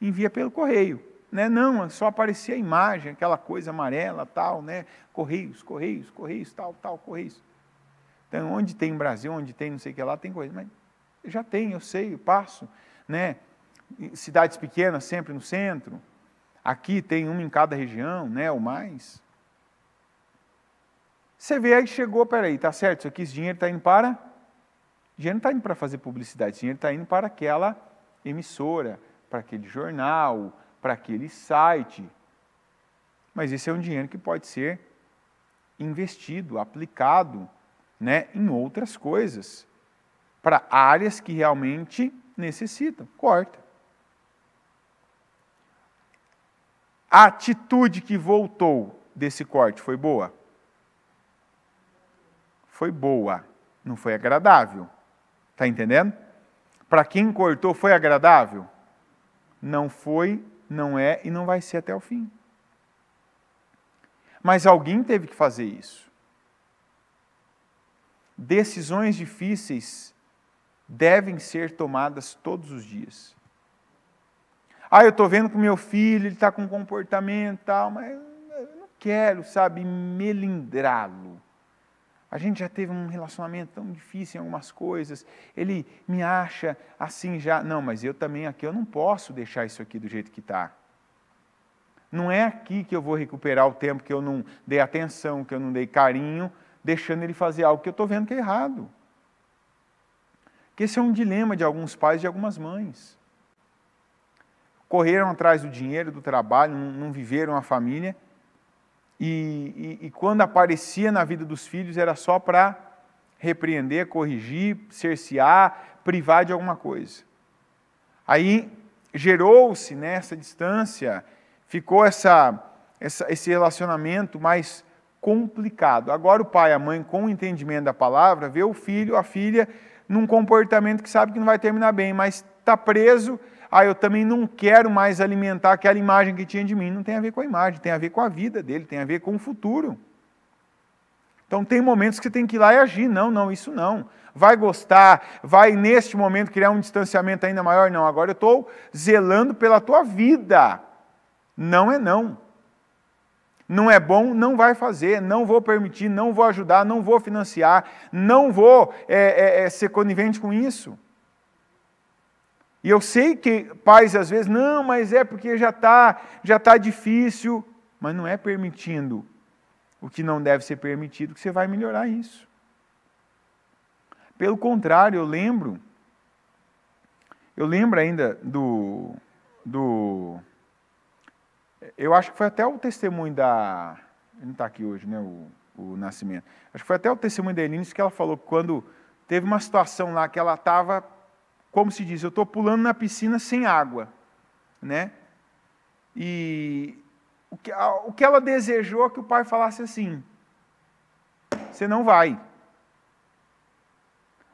envia pelo correio. Né? Não, só aparecia a imagem, aquela coisa amarela, tal, né? Correios, correios, correios, tal, tal, correios. Então, onde tem Brasil, onde tem não sei o que lá, tem coisa. Mas já tem, eu sei, eu passo, né? cidades pequenas sempre no centro. Aqui tem uma em cada região, né, ou mais. Você vê aí, chegou, peraí, tá certo, isso aqui, esse dinheiro está indo para... O dinheiro não está indo para fazer publicidade, esse dinheiro está indo para aquela emissora, para aquele jornal, para aquele site. Mas esse é um dinheiro que pode ser investido, aplicado né, em outras coisas, para áreas que realmente necessitam. Corta. A atitude que voltou desse corte foi boa? Foi boa, não foi agradável. Está entendendo? Para quem cortou, foi agradável? Não foi, não é e não vai ser até o fim. Mas alguém teve que fazer isso. Decisões difíceis devem ser tomadas todos os dias. Ah, eu estou vendo com o meu filho ele está com um comportamento tal, mas eu não quero, sabe, melindrá-lo. A gente já teve um relacionamento tão difícil em algumas coisas. Ele me acha assim já. Não, mas eu também aqui eu não posso deixar isso aqui do jeito que está. Não é aqui que eu vou recuperar o tempo que eu não dei atenção, que eu não dei carinho, deixando ele fazer algo que eu estou vendo que é errado. Que esse é um dilema de alguns pais e de algumas mães correram atrás do dinheiro, do trabalho, não viveram a família. E, e, e quando aparecia na vida dos filhos, era só para repreender, corrigir, cercear, privar de alguma coisa. Aí gerou-se nessa né, distância, ficou essa, essa, esse relacionamento mais complicado. Agora o pai e a mãe, com o entendimento da palavra, vê o filho, a filha, num comportamento que sabe que não vai terminar bem, mas está preso ah, eu também não quero mais alimentar aquela imagem que tinha de mim. Não tem a ver com a imagem, tem a ver com a vida dele, tem a ver com o futuro. Então tem momentos que você tem que ir lá e agir. Não, não, isso não. Vai gostar, vai neste momento criar um distanciamento ainda maior. Não, agora eu estou zelando pela tua vida. Não é não. Não é bom, não vai fazer, não vou permitir, não vou ajudar, não vou financiar, não vou é, é, é ser conivente com isso. E eu sei que pais às vezes, não, mas é porque já está já tá difícil, mas não é permitindo o que não deve ser permitido que você vai melhorar isso. Pelo contrário, eu lembro, eu lembro ainda do, do eu acho que foi até o testemunho da, não está aqui hoje, né, o, o Nascimento, acho que foi até o testemunho da Elinice que ela falou que quando teve uma situação lá que ela estava como se diz, eu estou pulando na piscina sem água, né? E o que, o que ela desejou é que o pai falasse assim: você não vai.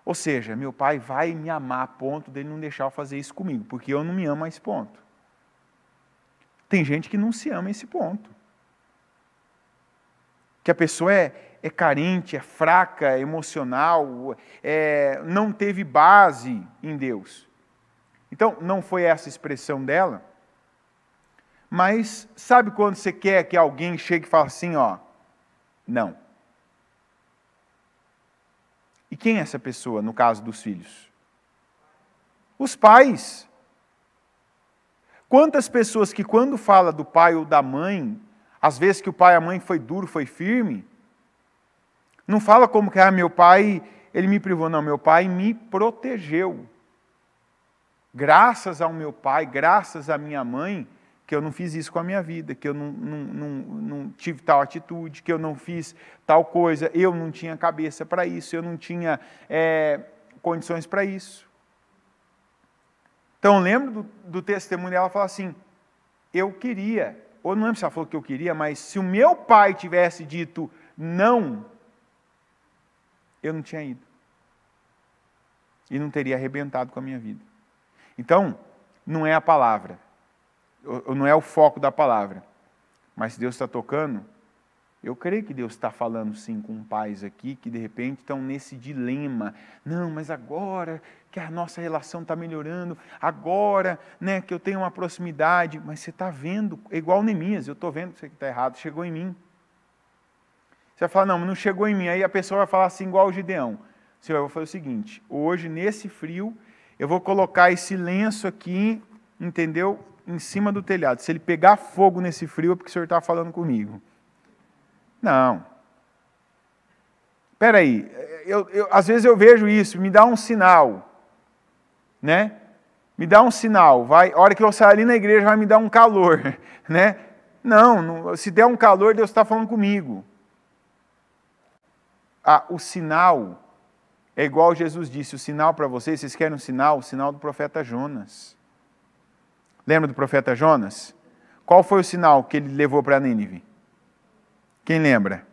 Ou seja, meu pai vai me amar a ponto dele não deixar eu fazer isso comigo, porque eu não me amo a esse ponto. Tem gente que não se ama a esse ponto. Que a pessoa é é carente, é fraca, é emocional, é, não teve base em Deus. Então, não foi essa a expressão dela. Mas sabe quando você quer que alguém chegue e fale assim, ó, não. E quem é essa pessoa no caso dos filhos? Os pais. Quantas pessoas que quando fala do pai ou da mãe, às vezes que o pai e a mãe foi duro, foi firme, não fala como que, ah, meu pai, ele me privou. Não, meu pai me protegeu. Graças ao meu pai, graças à minha mãe, que eu não fiz isso com a minha vida, que eu não, não, não, não tive tal atitude, que eu não fiz tal coisa, eu não tinha cabeça para isso, eu não tinha é, condições para isso. Então, lembro do, do testemunho dela falar assim: eu queria, ou não lembro se ela falou que eu queria, mas se o meu pai tivesse dito não, eu não tinha ido. E não teria arrebentado com a minha vida. Então, não é a palavra, não é o foco da palavra. Mas se Deus está tocando, eu creio que Deus está falando sim com pais aqui que de repente estão nesse dilema. Não, mas agora que a nossa relação está melhorando, agora né, que eu tenho uma proximidade, mas você está vendo, é igual Neemias, eu estou vendo sei que está errado, chegou em mim. Você vai falar, não, mas não chegou em mim. Aí a pessoa vai falar assim, igual o Gideão. Senhor, eu vou fazer o seguinte: hoje, nesse frio, eu vou colocar esse lenço aqui, entendeu? Em cima do telhado. Se ele pegar fogo nesse frio, é porque o senhor está falando comigo. Não. Espera aí. Eu, eu, às vezes eu vejo isso, me dá um sinal. Né? Me dá um sinal. Vai, a hora que eu sair ali na igreja, vai me dar um calor. Né? Não, não se der um calor, Deus está falando comigo ah, o sinal é igual Jesus disse, o sinal para vocês, vocês querem um sinal? O sinal do profeta Jonas. Lembra do profeta Jonas? Qual foi o sinal que ele levou para Nínive? Quem lembra?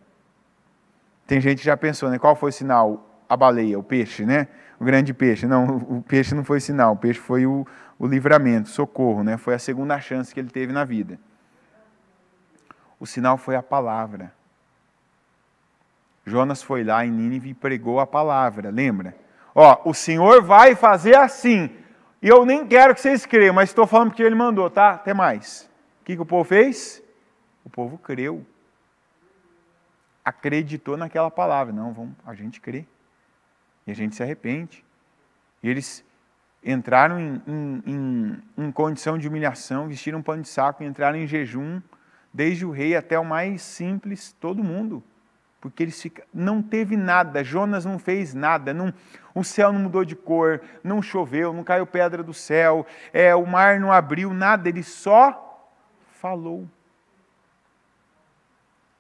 Tem gente que já pensou, né? Qual foi o sinal? A baleia, o peixe, né? O grande peixe. Não, o peixe não foi sinal, o peixe foi o, o livramento, o socorro, né? Foi a segunda chance que ele teve na vida. O sinal foi a palavra. Jonas foi lá em Nínive e pregou a palavra, lembra? Ó, o Senhor vai fazer assim. E eu nem quero que vocês creiam, mas estou falando porque ele mandou, tá? Até mais. O que, que o povo fez? O povo creu. Acreditou naquela palavra. Não, vamos, a gente crê. E a gente se arrepende. E eles entraram em, em, em, em, condição de humilhação, vestiram um pano de saco e entraram em jejum, desde o rei até o mais simples, todo mundo porque eles ficam, não teve nada, Jonas não fez nada, não... o céu não mudou de cor, não choveu, não caiu pedra do céu, é, o mar não abriu, nada, ele só falou.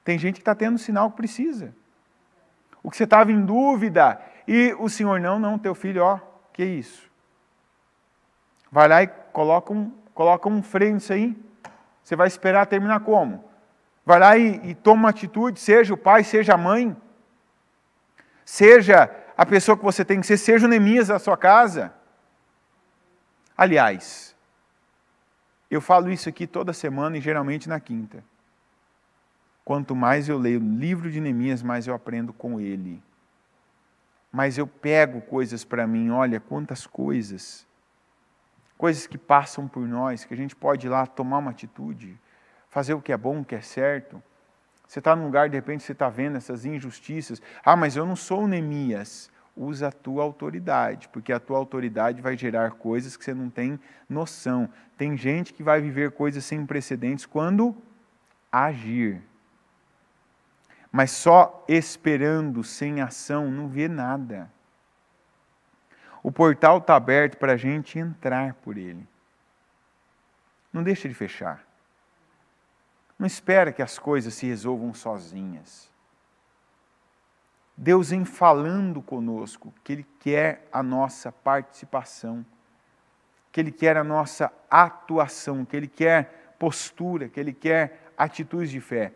Tem gente que está tendo o sinal que precisa. O que você estava em dúvida, e o Senhor, não, não, teu filho, ó, que isso. Vai lá e coloca um, coloca um freio nisso aí. Você vai esperar terminar como? vai lá e, e toma uma atitude, seja o pai, seja a mãe, seja a pessoa que você tem que ser, seja o Neemias da sua casa. Aliás, eu falo isso aqui toda semana e geralmente na quinta. Quanto mais eu leio o livro de Neemias, mais eu aprendo com ele. Mas eu pego coisas para mim, olha quantas coisas. Coisas que passam por nós, que a gente pode ir lá tomar uma atitude, fazer o que é bom, o que é certo. Você está num lugar, de repente, você está vendo essas injustiças. Ah, mas eu não sou Neemias. Usa a tua autoridade, porque a tua autoridade vai gerar coisas que você não tem noção. Tem gente que vai viver coisas sem precedentes quando agir. Mas só esperando, sem ação, não vê nada. O portal está aberto para a gente entrar por ele. Não deixa ele fechar. Não espera que as coisas se resolvam sozinhas. Deus em falando conosco que Ele quer a nossa participação, que Ele quer a nossa atuação, que Ele quer postura, que Ele quer atitudes de fé.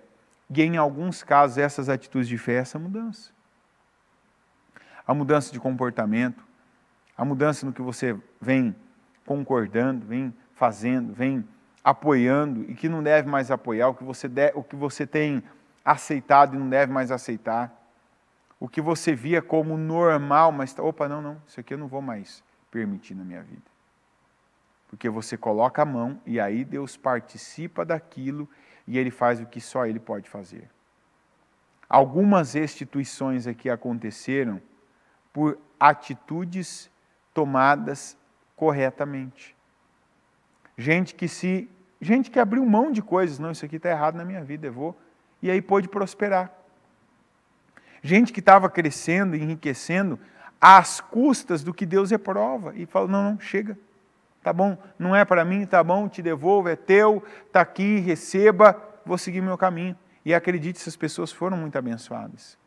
E em alguns casos, essas atitudes de fé, é essa mudança. A mudança de comportamento, a mudança no que você vem concordando, vem fazendo, vem apoiando e que não deve mais apoiar, o que você, de, o que você tem aceitado e não deve mais aceitar, o que você via como normal, mas tá, opa, não, não, isso aqui eu não vou mais permitir na minha vida. Porque você coloca a mão e aí Deus participa daquilo e ele faz o que só ele pode fazer. Algumas instituições aqui aconteceram por atitudes tomadas corretamente gente que se gente que abriu mão de coisas, não, isso aqui está errado na minha vida, eu vou, e aí pôde prosperar. Gente que estava crescendo, enriquecendo, às custas do que Deus reprova, e falou: não, não, chega, tá bom, não é para mim, tá bom, te devolvo, é teu, está aqui, receba, vou seguir meu caminho. E acredite, essas pessoas foram muito abençoadas.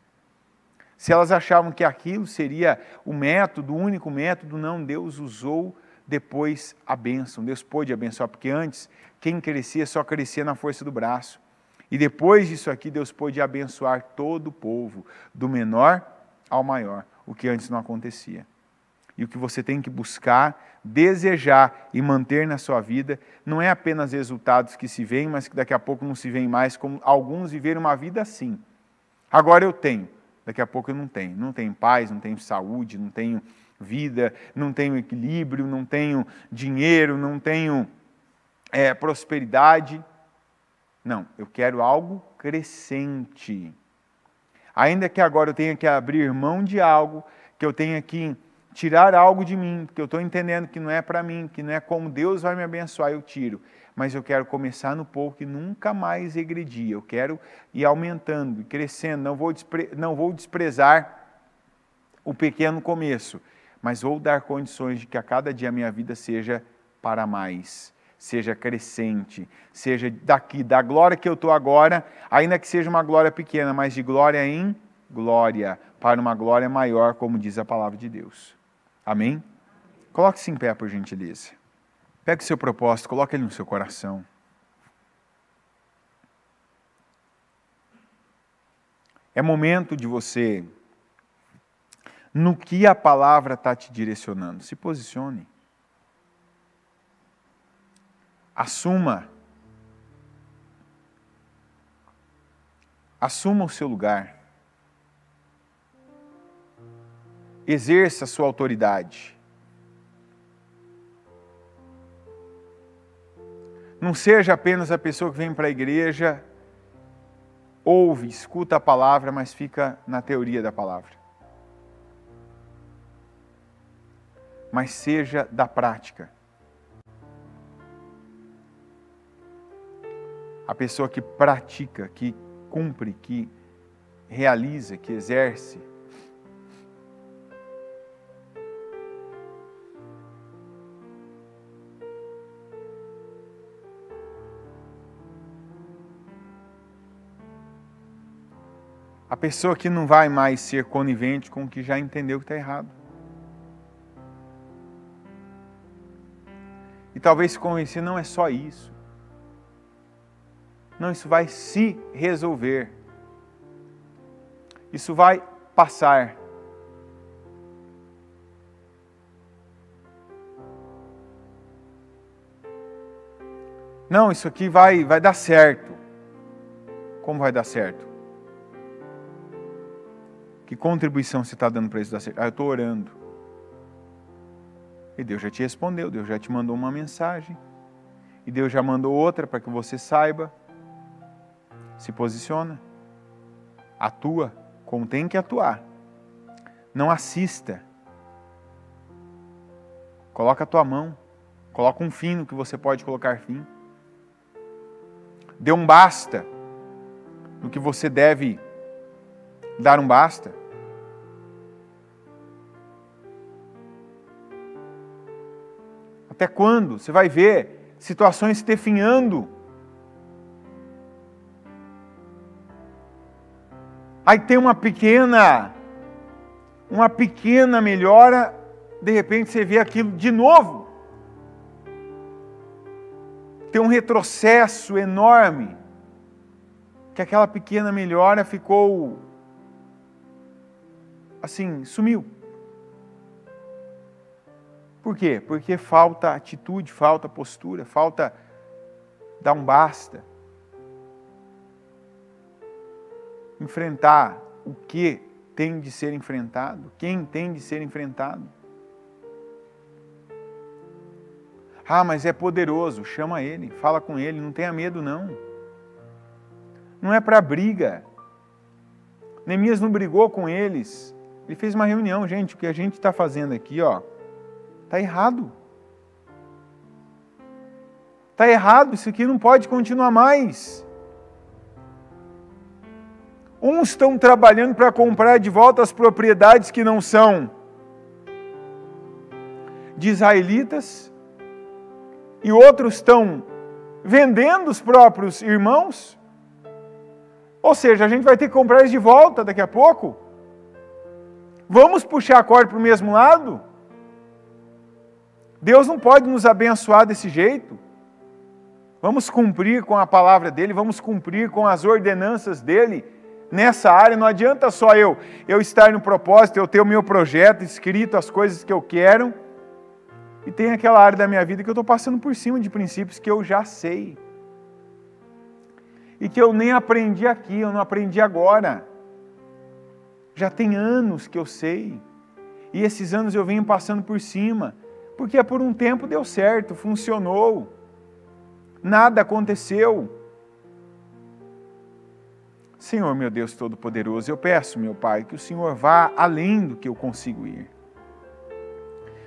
Se elas achavam que aquilo seria o método, o único método, não, Deus usou depois a bênção. Deus pôde abençoar, porque antes quem crescia só crescia na força do braço. E depois disso aqui, Deus pôde abençoar todo o povo, do menor ao maior, o que antes não acontecia. E o que você tem que buscar, desejar e manter na sua vida não é apenas resultados que se veem, mas que daqui a pouco não se veem mais, como alguns viveram uma vida assim. Agora eu tenho, daqui a pouco eu não tenho. Não tenho paz, não tenho saúde, não tenho vida, não tenho equilíbrio, não tenho dinheiro, não tenho é, prosperidade. Não, eu quero algo crescente. Ainda que agora eu tenha que abrir mão de algo, que eu tenha que tirar algo de mim, porque eu estou entendendo que não é para mim, que não é como Deus vai me abençoar, eu tiro. Mas eu quero começar no pouco e nunca mais regredir. Eu quero ir aumentando, crescendo. Não vou, despre... não vou desprezar o pequeno começo mas vou dar condições de que a cada dia a minha vida seja para mais, seja crescente, seja daqui, da glória que eu estou agora, ainda que seja uma glória pequena, mas de glória em glória, para uma glória maior, como diz a palavra de Deus. Amém? Coloque-se em pé, por gentileza. Pegue o seu propósito, coloque ele no seu coração. É momento de você no que a palavra está te direcionando. Se posicione. Assuma. Assuma o seu lugar. Exerça a sua autoridade. Não seja apenas a pessoa que vem para a igreja, ouve, escuta a palavra, mas fica na teoria da palavra. mas seja da prática. A pessoa que pratica, que cumpre, que realiza, que exerce. A pessoa que não vai mais ser conivente com o que já entendeu que está errado. E talvez se convencer, não é só isso. Não, isso vai se resolver. Isso vai passar. Não, isso aqui vai, vai dar certo. Como vai dar certo? Que contribuição você está dando para isso dar certo? Ah, eu estou orando. E Deus já te respondeu, Deus já te mandou uma mensagem. E Deus já mandou outra para que você saiba. Se posiciona. Atua como tem que atuar. Não assista. Coloca a tua mão. Coloca um fim no que você pode colocar fim. Dê um basta no que você deve dar um basta. Até quando? Você vai ver situações se definhando. Aí tem uma pequena, uma pequena melhora, de repente você vê aquilo de novo. Tem um retrocesso enorme, que aquela pequena melhora ficou assim, sumiu. Por quê? Porque falta atitude, falta postura, falta dar um basta. Enfrentar o que tem de ser enfrentado, quem tem de ser enfrentado. Ah, mas é poderoso, chama ele, fala com ele, não tenha medo não. Não é para briga. Neemias não brigou com eles. Ele fez uma reunião, gente, o que a gente está fazendo aqui, ó. Está errado. Está errado, isso aqui não pode continuar mais. Uns estão trabalhando para comprar de volta as propriedades que não são de israelitas, e outros estão vendendo os próprios irmãos. Ou seja, a gente vai ter que comprar eles de volta daqui a pouco. Vamos puxar a corda para o mesmo lado? Deus não pode nos abençoar desse jeito. Vamos cumprir com a palavra dele, vamos cumprir com as ordenanças dele nessa área. Não adianta só eu eu estar no propósito, eu ter o meu projeto escrito, as coisas que eu quero, e tem aquela área da minha vida que eu estou passando por cima de princípios que eu já sei. E que eu nem aprendi aqui, eu não aprendi agora. Já tem anos que eu sei. E esses anos eu venho passando por cima. Porque por um tempo deu certo, funcionou, nada aconteceu. Senhor, meu Deus Todo-Poderoso, eu peço, meu Pai, que o Senhor vá além do que eu consigo ir.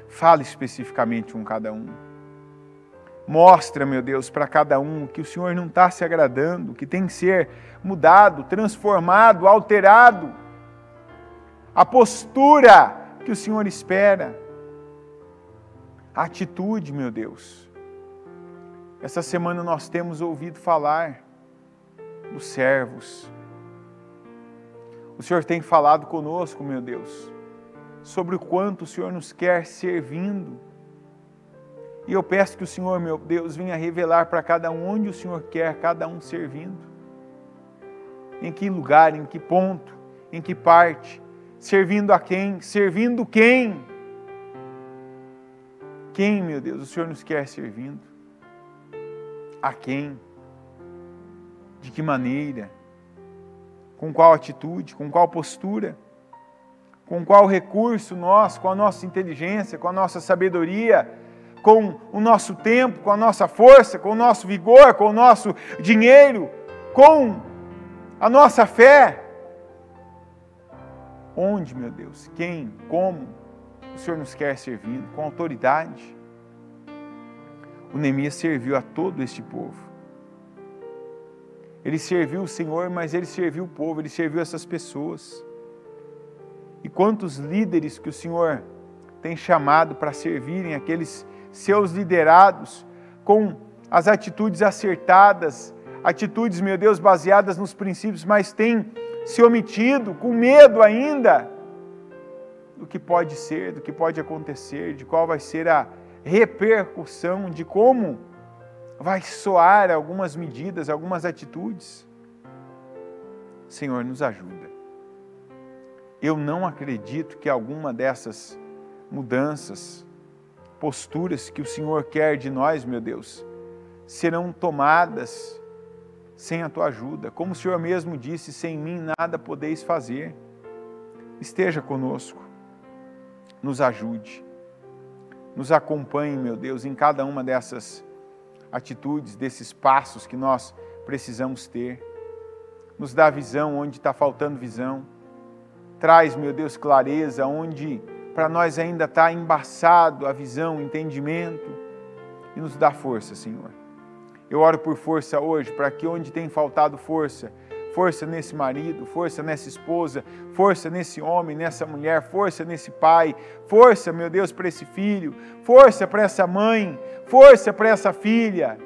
Fale especificamente com cada um. Mostra, meu Deus, para cada um que o Senhor não está se agradando, que tem que ser mudado, transformado, alterado. A postura que o Senhor espera atitude, meu Deus. Essa semana nós temos ouvido falar dos servos. O Senhor tem falado conosco, meu Deus, sobre o quanto o Senhor nos quer servindo. E eu peço que o Senhor, meu Deus, venha revelar para cada um onde o Senhor quer cada um servindo. Em que lugar, em que ponto, em que parte, servindo a quem, servindo quem quem, meu Deus, o Senhor nos quer servindo? A quem? De que maneira? Com qual atitude? Com qual postura? Com qual recurso nós, com a nossa inteligência, com a nossa sabedoria, com o nosso tempo, com a nossa força, com o nosso vigor, com o nosso dinheiro, com a nossa fé? Onde, meu Deus? Quem? Como? o Senhor nos quer servindo com autoridade. O Neemias serviu a todo este povo. Ele serviu o Senhor, mas ele serviu o povo, ele serviu essas pessoas. E quantos líderes que o Senhor tem chamado para servirem aqueles seus liderados com as atitudes acertadas, atitudes, meu Deus, baseadas nos princípios, mas tem se omitido, com medo ainda do que pode ser, do que pode acontecer, de qual vai ser a repercussão, de como vai soar algumas medidas, algumas atitudes. Senhor, nos ajuda. Eu não acredito que alguma dessas mudanças, posturas que o Senhor quer de nós, meu Deus, serão tomadas sem a tua ajuda. Como o Senhor mesmo disse, sem mim nada podeis fazer. Esteja conosco nos ajude. Nos acompanhe, meu Deus, em cada uma dessas atitudes, desses passos que nós precisamos ter. Nos dá visão onde está faltando visão. Traz, meu Deus, clareza onde para nós ainda está embaçado a visão, o entendimento. E nos dá força, Senhor. Eu oro por força hoje, para que onde tem faltado força, força nesse marido, força nessa esposa, força nesse homem, nessa mulher, força nesse pai, força, meu Deus, para esse filho, força para essa mãe, força para essa filha,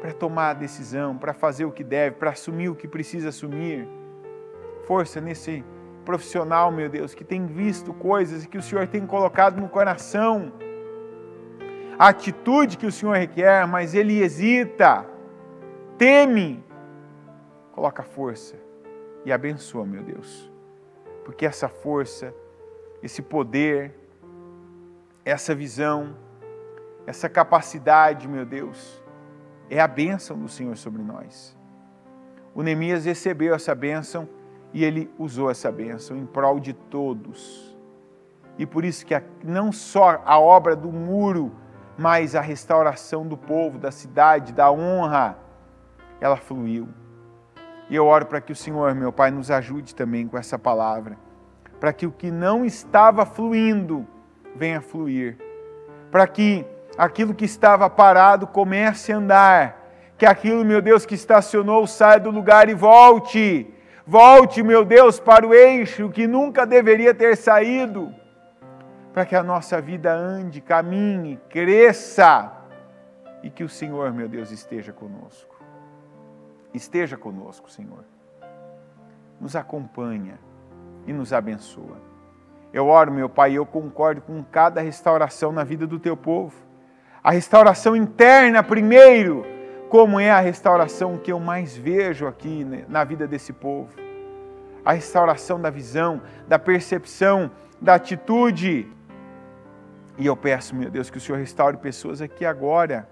para tomar a decisão, para fazer o que deve, para assumir o que precisa assumir. Força nesse profissional, meu Deus, que tem visto coisas que o Senhor tem colocado no coração, a atitude que o Senhor requer, mas ele hesita, teme, Coloca força e abençoa, meu Deus. Porque essa força, esse poder, essa visão, essa capacidade, meu Deus, é a bênção do Senhor sobre nós. O Neemias recebeu essa bênção e ele usou essa bênção em prol de todos. E por isso que a, não só a obra do muro, mas a restauração do povo, da cidade, da honra, ela fluiu. E eu oro para que o Senhor, meu Pai, nos ajude também com essa palavra, para que o que não estava fluindo venha fluir, para que aquilo que estava parado comece a andar, que aquilo, meu Deus, que estacionou saia do lugar e volte. Volte, meu Deus, para o eixo que nunca deveria ter saído, para que a nossa vida ande, caminhe, cresça e que o Senhor, meu Deus, esteja conosco. Esteja conosco, Senhor. Nos acompanha e nos abençoa. Eu oro, meu Pai, e eu concordo com cada restauração na vida do teu povo. A restauração interna, primeiro, como é a restauração que eu mais vejo aqui na vida desse povo. A restauração da visão, da percepção, da atitude. E eu peço, meu Deus, que o Senhor restaure pessoas aqui agora,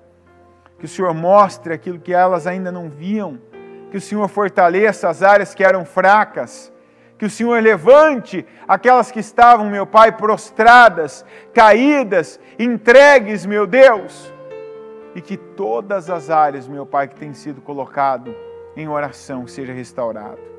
que o Senhor mostre aquilo que elas ainda não viam que o Senhor fortaleça as áreas que eram fracas, que o Senhor levante aquelas que estavam, meu Pai, prostradas, caídas, entregues, meu Deus, e que todas as áreas, meu Pai, que têm sido colocado em oração seja restaurado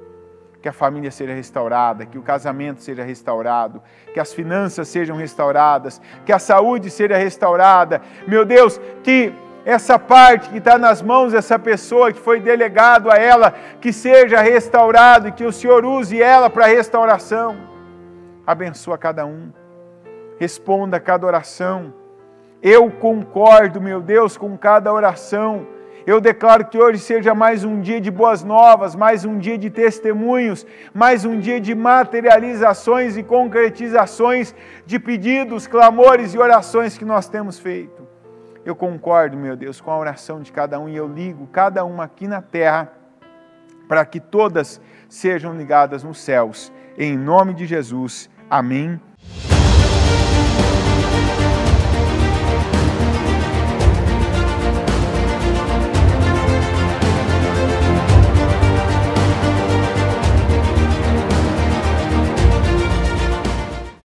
que a família seja restaurada, que o casamento seja restaurado, que as finanças sejam restauradas, que a saúde seja restaurada. Meu Deus, que essa parte que está nas mãos dessa pessoa que foi delegado a ela, que seja restaurado e que o Senhor use ela para restauração. Abençoa cada um. Responda a cada oração. Eu concordo, meu Deus, com cada oração. Eu declaro que hoje seja mais um dia de boas novas, mais um dia de testemunhos, mais um dia de materializações e concretizações de pedidos, clamores e orações que nós temos feito. Eu concordo, meu Deus, com a oração de cada um e eu ligo cada uma aqui na terra para que todas sejam ligadas nos céus. Em nome de Jesus. Amém.